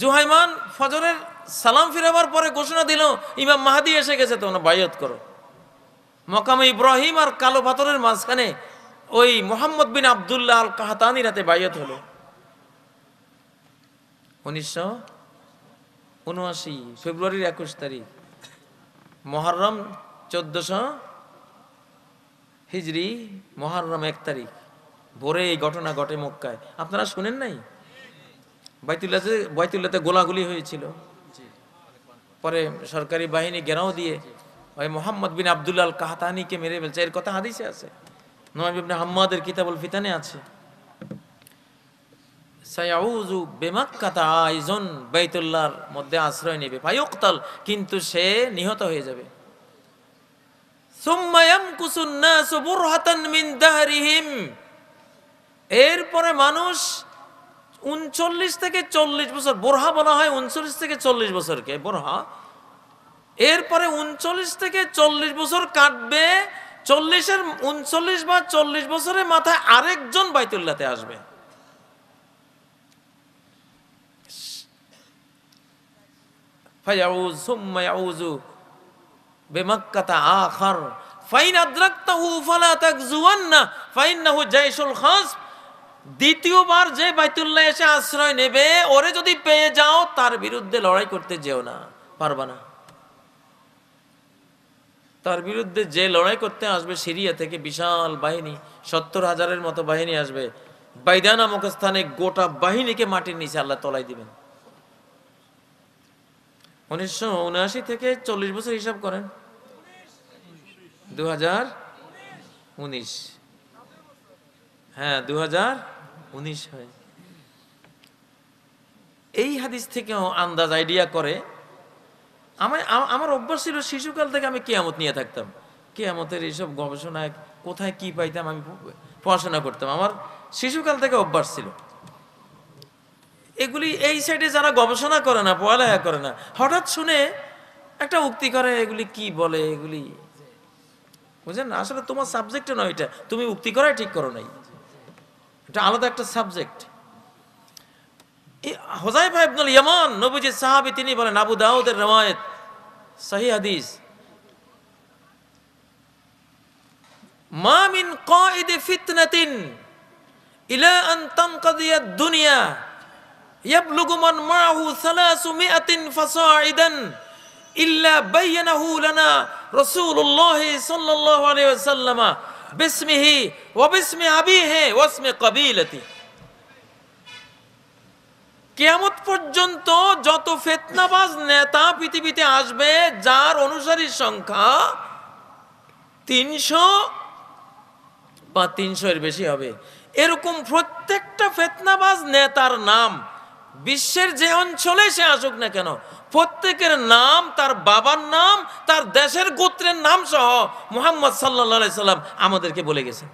জুহাইমান ফজরের সালাম ফিরাবার পরে ঘোষণা দিল ইমাম মাহাদি এসে গেছে তোমরা বায়ত করো মকাম ইব্রাহিম আর কালো পাথরের মাঝখানে ওই মোহাম্মদ বিন আবদুল্লাহ আল কাহাতানি রাতে বাইয়াত হলো উনিশশো উনআশি ফেব্রুয়ারির একুশ তারিখ মহারম চোদ্দশো হিজড়ি মহারম এক তারিখ ভোরে এই ঘটনা ঘটে মক্কায় আপনারা শুনেন নাই বাইতুল্লাতে বাইতুল্লাতে গোলাগুলি হয়েছিল পরে সরকারি বাহিনী গেরাও দিয়ে ওই মোহাম্মদ বিন আল কাহাতানিকে মেরে ফেলছে এর কথা হাদিসে আছে হাম্মাদের কিতাবুল ফিতানে আছে সায়াউজু বেমাক্কাতা আইজন বাইতুল্লাহর মধ্যে আশ্রয় নেবে কিন্তু সে নিহত হয়ে যাবে সুম্মা ইয়ামকুসুন বুরহাতান মিন দাহরিহিম এরপরে মানুষ উনচল্লিশ থেকে চল্লিশ বছর বোরহা বলা হয় উনচল্লিশ থেকে চল্লিশ বছরকে বোরহা এরপরে উনচল্লিশ থেকে চল্লিশ বছর কাটবে চল্লিশের উনচল্লিশ বা চল্লিশ বছরের মাথায় আরেকজন বাইতুল্লাতে আসবে ফায়াউজ ফাইন ফালা দ্বিতীয়বার যে বাইতুল্লাহ এসে আশ্রয় নেবে ওরে যদি পেয়ে যাও তার বিরুদ্ধে লড়াই করতে যেও না পারবা না তার বিরুদ্ধে যে লড়াই করতে আসবে সিরিয়া থেকে বিশাল বাহিনী সত্তর হাজারের মতো বাহিনী আসবে বাইদা নামক স্থানে গোটা বাহিনীকে মাটির নিচে আল্লাহ তলাই দিবেন উনিশশো উনআশি থেকে চল্লিশ বছর হিসাব করেন দু হাজার উনিশ হ্যাঁ দু হাজার উনিশ হয় এই হাদিস থেকেও আন্দাজ আইডিয়া করে আমি আমার অভ্যাস ছিল শিশুকাল থেকে আমি কেয়ামত নিয়ে থাকতাম কেয়ামতের এইসব গবেষণায় কোথায় কি পাইতাম আমি পড়াশোনা করতাম আমার শিশুকাল থেকে অভ্যাস ছিল এগুলি এই সাইডে যারা গবেষণা করে না পড়ালেখা করে না হঠাৎ শুনে একটা উক্তি করে এগুলি কি বলে এগুলি বুঝলেন আসলে তোমার সাবজেক্টে নয় এটা তুমি উক্তি করাই ঠিক করো নাই এটা আলাদা একটা সাবজেক্ট হোজাইফা ইবনুল ইয়ামান নবীজি সাহাবি তিনি বলেন আবু দাউদের রেওয়ায়ত সহি হাদিস মা মিন কাইদ ফিতনাতিন ইলা আন তানকাদিয়াত দুনিয়া ইয়াবলুগু মান মাহু 300 ফাসাইদান ইল্লা বাইয়ানাহু লানা রাসূলুল্লাহ সাল্লাল্লাহু আলাইহি ওয়াসাল্লাম বিসমিহি ওয়া বিসমি আবিহি ওয়া বিসমি কবিলাতিহি কেয়ামত পর্যন্ত যত ফেতনাবাজ নেতা পৃথিবীতে আসবে যার অনুসারীর সংখ্যা তিনশো বা তিনশোর বেশি হবে এরকম প্রত্যেকটা ফেতনাবাজ নেতার নাম বিশ্বের যে অঞ্চলে সে আসুক না কেন প্রত্যেকের নাম তার বাবার নাম তার দেশের গোত্রের নাম সহ মোহাম্মদ সাল্লা সাল্লাম আমাদেরকে বলে গেছে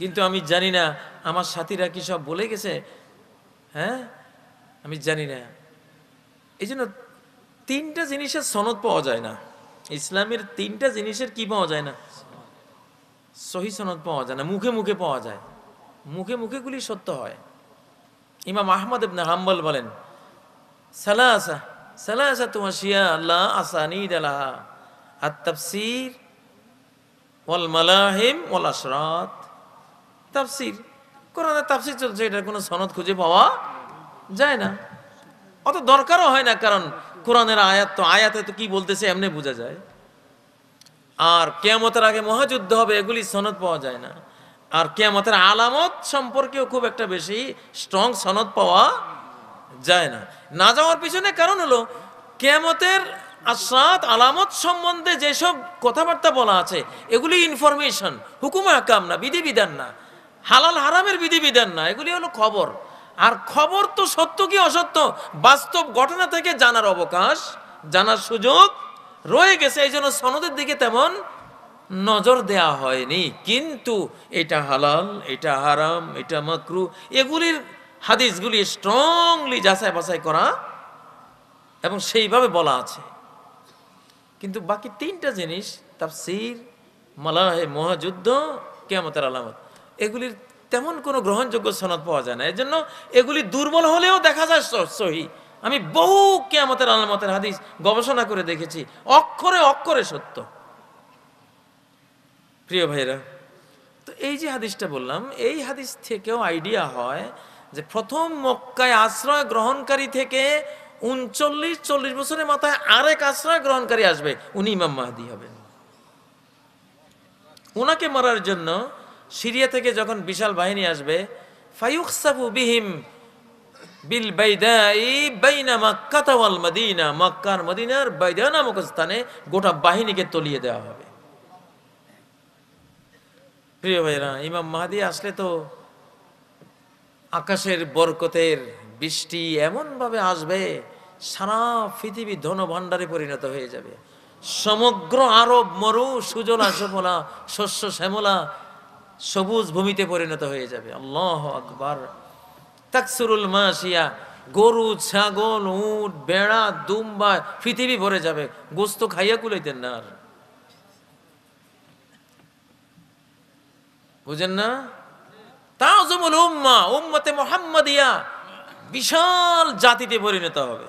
কিন্তু আমি জানি না আমার সাথীরা কি সব বলে গেছে হ্যাঁ আমি জানি না এই জন্য তিনটা জিনিসের সনদ পাওয়া যায় না ইসলামের তিনটা জিনিসের কি পাওয়া যায় না সহি সনদ পাওয়া যায় না মুখে মুখে পাওয়া যায় মুখে মুখেগুলি সত্য হয় ইমাম আহমদ ইবনে হাম্বল বলেন সালা আসা সালা আসা তোমার শিয়া আল্লাহ আসানিদ আলাহা আর তাফসির ওয়াল মালাহিম ওয়াল আশরাত তাফসির কোরআনের তাফসির চলছে এটার কোনো সনদ খুঁজে পাওয়া যায় না অত দরকারও হয় না কারণ কোরআনের আয়াত তো আয়াতে তো কি বলতেছে এমনি বোঝা যায় আর কেয়ামতের আগে মহাযুদ্ধ হবে এগুলি সনদ পাওয়া যায় না আর কেয়ামতের আলামত সম্পর্কেও খুব একটা বেশি স্ট্রং সনদ পাওয়া যায় না না যাওয়ার পিছনে কারণ হলো কেয়ামতের আসাদ আলামত সম্বন্ধে যেসব কথাবার্তা বলা আছে এগুলি ইনফরমেশন হুকুম হাকাম না বিধিবিধান না হালাল হারামের বিধিবিধান না এগুলি হলো খবর আর খবর তো সত্য কি অসত্য বাস্তব ঘটনা থেকে জানার অবকাশ জানার সুযোগ রয়ে গেছে এই জন্য সনদের দিকে তেমন নজর দেয়া হয়নি কিন্তু এটা হালাল এটা হারাম এটা মাকরু এগুলির হাদিসগুলি স্ট্রংলি যাচাই বাছাই করা এবং সেইভাবে বলা আছে কিন্তু বাকি তিনটা জিনিস তাফসির মালাহে মহাযুদ্ধ কেমতের আলামত এগুলির তেমন কোনো গ্রহণযোগ্য সনদ পাওয়া যায় না জন্য এগুলি দুর্বল হলেও দেখা যায় সহি আমি বহু কেয়ামতের আলামতের হাদিস গবেষণা করে দেখেছি অক্ষরে অক্ষরে সত্য প্রিয় ভাইরা তো এই যে হাদিসটা বললাম এই হাদিস থেকেও আইডিয়া হয় যে প্রথম মক্কায় আশ্রয় গ্রহণকারী থেকে উনচল্লিশ চল্লিশ বছরের মাথায় আরেক আশ্রয় গ্রহণকারী আসবে উনি ইমাম মাহাদি হবেন ওনাকে মারার জন্য সিরিয়া থেকে যখন বিশাল বাহিনী আসবে বিহিম বিল বাইনা মদিনা মক্কার মদিনার বাইদা নামক স্থানে গোটা বাহিনীকে তলিয়ে দেওয়া হবে প্রিয় ভাইরা ইমাম মাহাদি আসলে তো আকাশের বরকতের বৃষ্টি এমনভাবে আসবে সারা পৃথিবী ধনভাণ্ডারে পরিণত হয়ে যাবে সমগ্র আরব মরু সুজলা সুফলা শস্য শ্যামলা সবুজ ভূমিতে পরিণত হয়ে যাবে আল্লাহ আকবার তাকসুরুল মাসিয়া গরু ছাগল উঠ বেড়া দুম্বা পৃথিবী ভরে যাবে গোস্ত খাইয়া কুলাইতেন না আর বুঝেন না তাজমুল উম্মা উম্মতে মোহাম্মদিয়া বিশাল জাতিতে পরিণত হবে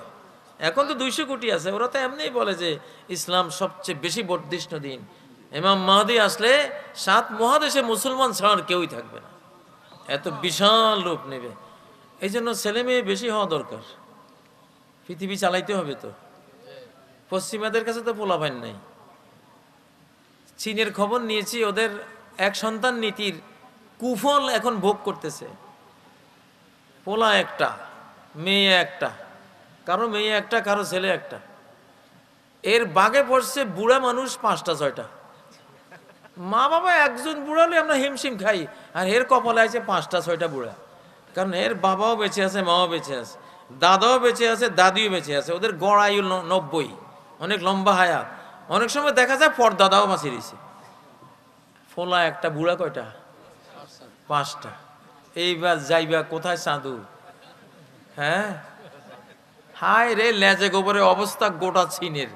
এখন তো দুইশো কোটি আছে ওরা তো এমনি বলে যে ইসলাম সবচেয়ে বেশি বর্ধিষ্ণ দিন ইমাম মাহাদি আসলে সাত মহাদেশে মুসলমান ছাড়ার কেউই থাকবে না এত বিশাল রূপ নেবে এই জন্য ছেলে মেয়ে বেশি হওয়া দরকার পৃথিবী চালাইতে হবে তো পশ্চিমাদের কাছে তো পোলাপাইন নাই চীনের খবর নিয়েছি ওদের এক সন্তান নীতির কুফল এখন ভোগ করতেছে পোলা একটা মেয়ে একটা কারো মেয়ে একটা কারো ছেলে একটা এর বাগে পড়ছে বুড়া মানুষ পাঁচটা ছয়টা মা বাবা একজন বুড়ালে আমরা হিমশিম খাই আর এর কপালে আছে পাঁচটা ছয়টা বুড়া কারণ এর বাবাও বেঁচে আছে মাও বেঁচে আছে দাদাও বেঁচে আছে দাদিও বেঁচে আছে ওদের গড় আয়ু নব্বই অনেক লম্বা হায়াত অনেক সময় দেখা যায় পর দাদাও বাঁচিয়ে দিয়েছে ফোলা একটা বুড়া কয়টা পাঁচটা এইবার যাইবা কোথায় সাধু হ্যাঁ হায় রে লেজে গোবরের অবস্থা গোটা চিনের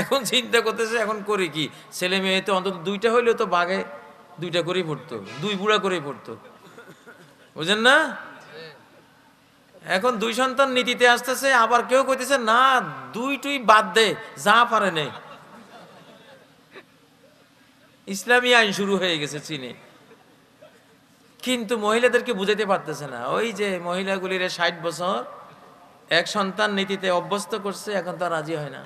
এখন চিন্তা করতেছে এখন করে কি ছেলে মেয়ে তো অন্তত দুইটা হইলে তো বাঘে দুইটা করেই পড়তো দুই বুড়া করেই পড়তো বুঝেন না এখন দুই সন্তান নীতিতে আসতেছে আবার কেউ কইতেছে না দুইটুই বাদ দে যা পারে নেই ইসলামী আইন শুরু হয়ে গেছে চীনে কিন্তু মহিলাদেরকে বুঝাইতে পারতেছে না ওই যে মহিলাগুলির ষাট বছর এক সন্তান নীতিতে অভ্যস্ত করছে এখন তো রাজি হয় না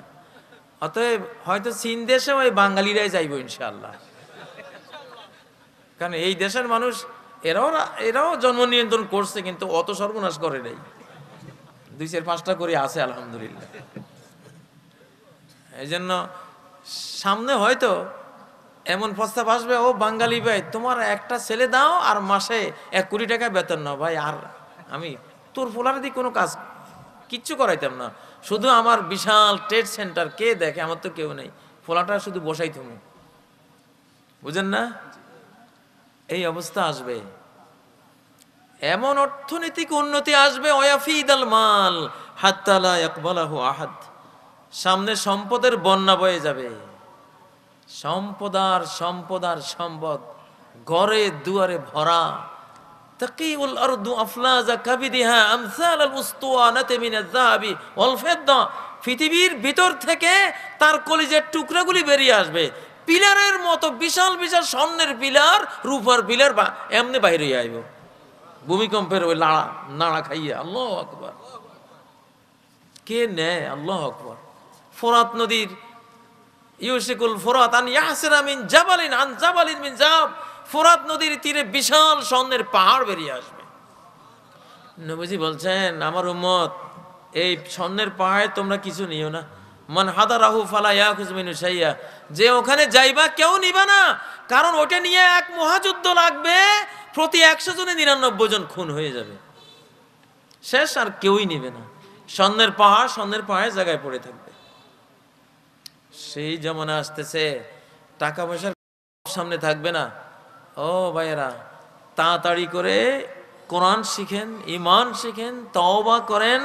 অতএব হয়তো চীন দেশে ওই বাঙালিরাই যাইব ইনশাল্লাহ কারণ এই দেশের মানুষ এরাও এরাও জন্ম নিয়ন্ত্রণ করছে কিন্তু অত সর্বনাশ করে নাই দুই চার পাঁচটা করে আছে আলহামদুলিল্লাহ এই জন্য সামনে হয়তো এমন প্রস্তাব আসবে ও বাঙালি ভাই তোমার একটা ছেলে দাও আর মাসে এক কোটি টাকা বেতন নাও ভাই আর আমি তোর ফোলার দিয়ে কোনো কাজ কিচ্ছু করাইতাম না শুধু আমার বিশাল ট্রেড সেন্টার কে দেখে আমার তো কেউ নেই ফোলাটা শুধু বসাই তুমি বুঝেন না এই অবস্থা আসবে এমন অর্থনৈতিক উন্নতি আসবে মাল আহাদ সামনে সম্পদের বন্যা বয়ে যাবে সম্পদ আর সম্পদ আর সম্পদ ঘরে দুয়ারে ভরা تقي الأرض أفلاز كبدها أمثال الأسطوانة من الذهب والفضة পৃথিবীর ভিতর থেকে তার কলিজের টুকরাগুলি বেরিয়ে আসবে পিলারের মতো বিশাল বিশাল স্বর্ণের পিলার রূপার পিলার বা এমনি বাইরে আইব ভূমিকম্পের ওই লাড়া নাড়া খাইয়া আল্লাহ আকবর কে নেয় আল্লাহ আকবর ফোরাত নদীর ইউসিকুল ফোরাত আন ইয়াহসিন আমিন জাবালিন আন জাবালিন মিন জাব ফোরাত নদীর তীরে বিশাল স্বর্ণের পাহাড় বেরিয়ে আসবে নবীজি বলছেন আমার উম্মত এই স্বর্ণের পাহাড়ে তোমরা কিছু নিও না মন হাদা রাহু ফালা ইয়াকুজমিনু সাইয়া যে ওখানে যাইবা কেউ নিবা না কারণ ওটা নিয়ে এক মহাযুদ্ধ লাগবে প্রতি একশো জনে নিরানব্বই জন খুন হয়ে যাবে শেষ আর কেউই নেবে না স্বর্ণের পাহাড় স্বর্ণের পাহাড়ে জায়গায় পড়ে থাকবে সেই জমানা আসতেছে টাকা পয়সার সামনে থাকবে না ও ভাইয়েরা তাড়াতাড়ি করে কোরআন শিখেন ইমান শিখেন তওবা করেন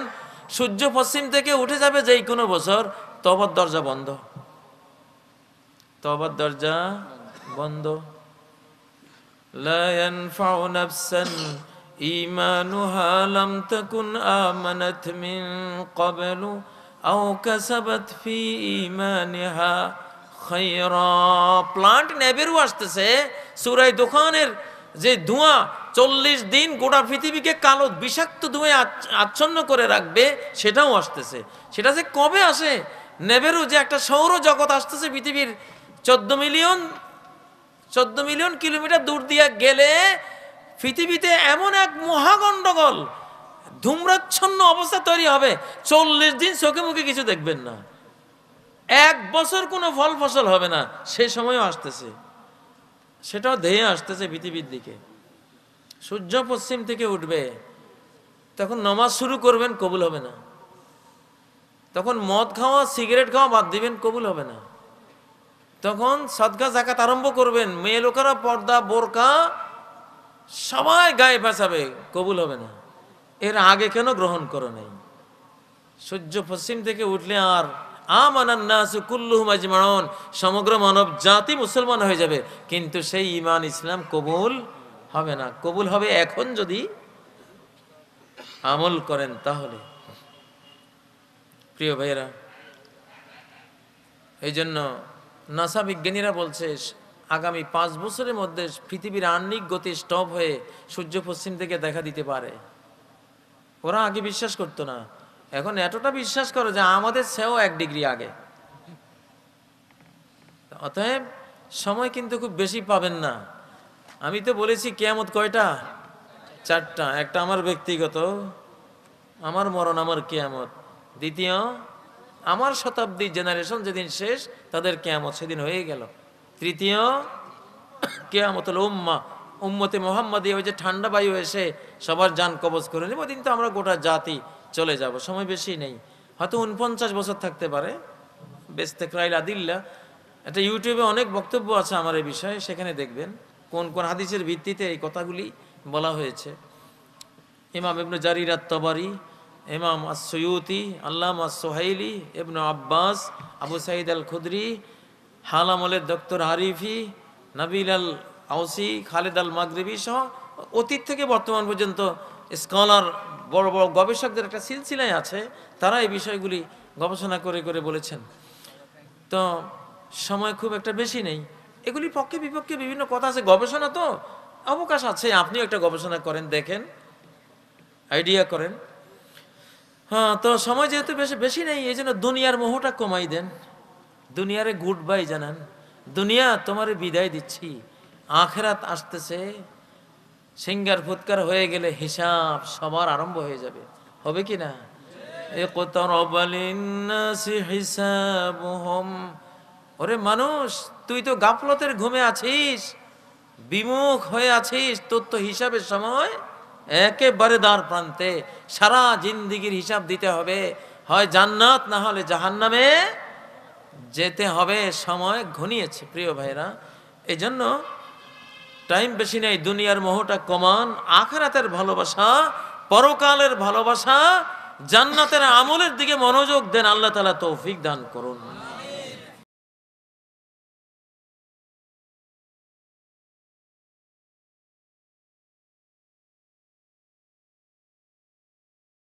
সূর্য পশ্চিম থেকে উঠে যাবে যেই কোনো বছর তবার দরজা বন্ধ তবার দরজা বন্ধ لا ينفع نفسا إيمانها لم تكن آمنت من قبل أو كسبت في إيمانها প্লান্ট নেবেরও আসতেছে সুরাই দোকানের যে ধোঁয়া চল্লিশ দিন গোটা পৃথিবীকে কালো বিষাক্ত ধুয়ে আচ্ছন্ন করে রাখবে সেটাও আসতেছে সেটা যে কবে আসে নেবেরু যে একটা সৌর জগৎ আসতেছে পৃথিবীর চোদ্দ মিলিয়ন চোদ্দ মিলিয়ন কিলোমিটার দূর দিয়ে গেলে পৃথিবীতে এমন এক মহাগণ্ডগোল ধূম্রাচ্ছন্ন অবস্থা তৈরি হবে চল্লিশ দিন চোখে মুখে কিছু দেখবেন না এক বছর কোনো ফল ফসল হবে না সে সময়ও আসতেছে সেটাও ধেয়ে আসতেছে পৃথিবীর দিকে সূর্য পশ্চিম থেকে উঠবে তখন নমাজ শুরু করবেন কবুল হবে না তখন মদ খাওয়া সিগারেট খাওয়া বাদ দিবেন কবুল হবে না তখন সদকা জাকাত আরম্ভ করবেন মেয়ে লোকেরা পর্দা বোরকা সবাই গায়ে ফেসাবে কবুল হবে না এর আগে কেন গ্রহণ করো নাই সূর্য পশ্চিম থেকে উঠলে আর সমগ্র মানব জাতি মুসলমান হয়ে যাবে কিন্তু সেই ইমান ইসলাম কবুল হবে না কবুল হবে এখন যদি আমল করেন তাহলে প্রিয় ভাইয়েরা এই জন্য নাসা বিজ্ঞানীরা বলছে আগামী পাঁচ বছরের মধ্যে পৃথিবীর আহ্নিক গতি স্টপ হয়ে সূর্য পশ্চিম থেকে দেখা দিতে পারে ওরা আগে বিশ্বাস করতো না এখন এতটা বিশ্বাস করো যে আমাদের সেও এক ডিগ্রি আগে অতএব সময় কিন্তু খুব বেশি পাবেন না আমি তো বলেছি কেয়ামত কয়টা চারটা একটা আমার ব্যক্তিগত আমার মরণ আমার কেয়ামত দ্বিতীয় আমার শতাব্দী জেনারেশন যেদিন শেষ তাদের কেয়ামত সেদিন হয়ে গেল তৃতীয় কেয়ামত হলো উম্মা উম্মতে মোহাম্মদী ওই যে ঠান্ডা বায়ু এসে সবার যান কবজ করে নেব দিন তো আমরা গোটা জাতি চলে যাব সময় বেশি নেই হয়তো উনপঞ্চাশ বছর থাকতে পারে বেস্তে ক্রাইল আদিল্লা এটা ইউটিউবে অনেক বক্তব্য আছে আমার এই বিষয়ে সেখানে দেখবেন কোন কোন হাদিসের ভিত্তিতে এই কথাগুলি বলা হয়েছে ইমাম ইবনু জারির তবারি ইমাম আল্লাম আস সোহাইলি ইবনু আব্বাস আবু সাইদ আল খুদরি হালামলের দক্তর হারিফি নাবিল আল আউসি খালেদ আল মাগরিবি সহ অতীত থেকে বর্তমান পর্যন্ত স্কলার বড় বড় গবেষকদের একটা সিলসিলায় আছে তারা এই বিষয়গুলি গবেষণা করে করে বলেছেন তো সময় খুব একটা বেশি নেই এগুলি পক্ষে বিপক্ষে বিভিন্ন কথা আছে গবেষণা তো অবকাশ আছে আপনিও একটা গবেষণা করেন দেখেন আইডিয়া করেন হ্যাঁ তো সময় যেহেতু বেশি বেশি নেই এই জন্য দুনিয়ার মোহটা কমাই দেন দুনিয়ারে গুড বাই জানান দুনিয়া তোমারে বিদায় দিচ্ছি আখেরাত আসতেছে সিঙ্গার ফুৎকার হয়ে গেলে হিসাব সবার আরম্ভ হয়ে যাবে হবে কি না ওরে মানুষ তুই তো গাফলতের ঘুমে আছিস বিমুখ হয়ে আছিস তোর তো হিসাবের সময় একেবারে দ্বার প্রান্তে সারা জিন্দিগির হিসাব দিতে হবে হয় জান্নাত না হলে জাহান্নামে যেতে হবে সময় ঘনিয়েছে প্রিয় ভাইরা এজন্য টাইম বেশি নেই দুনিয়ার মোহটা কমান আখারাতের ভালোবাসা পরকালের ভালোবাসা জান্নাতের আমলের দিকে মনোযোগ দেন আল্লাহ তালা তৌফিক দান করুন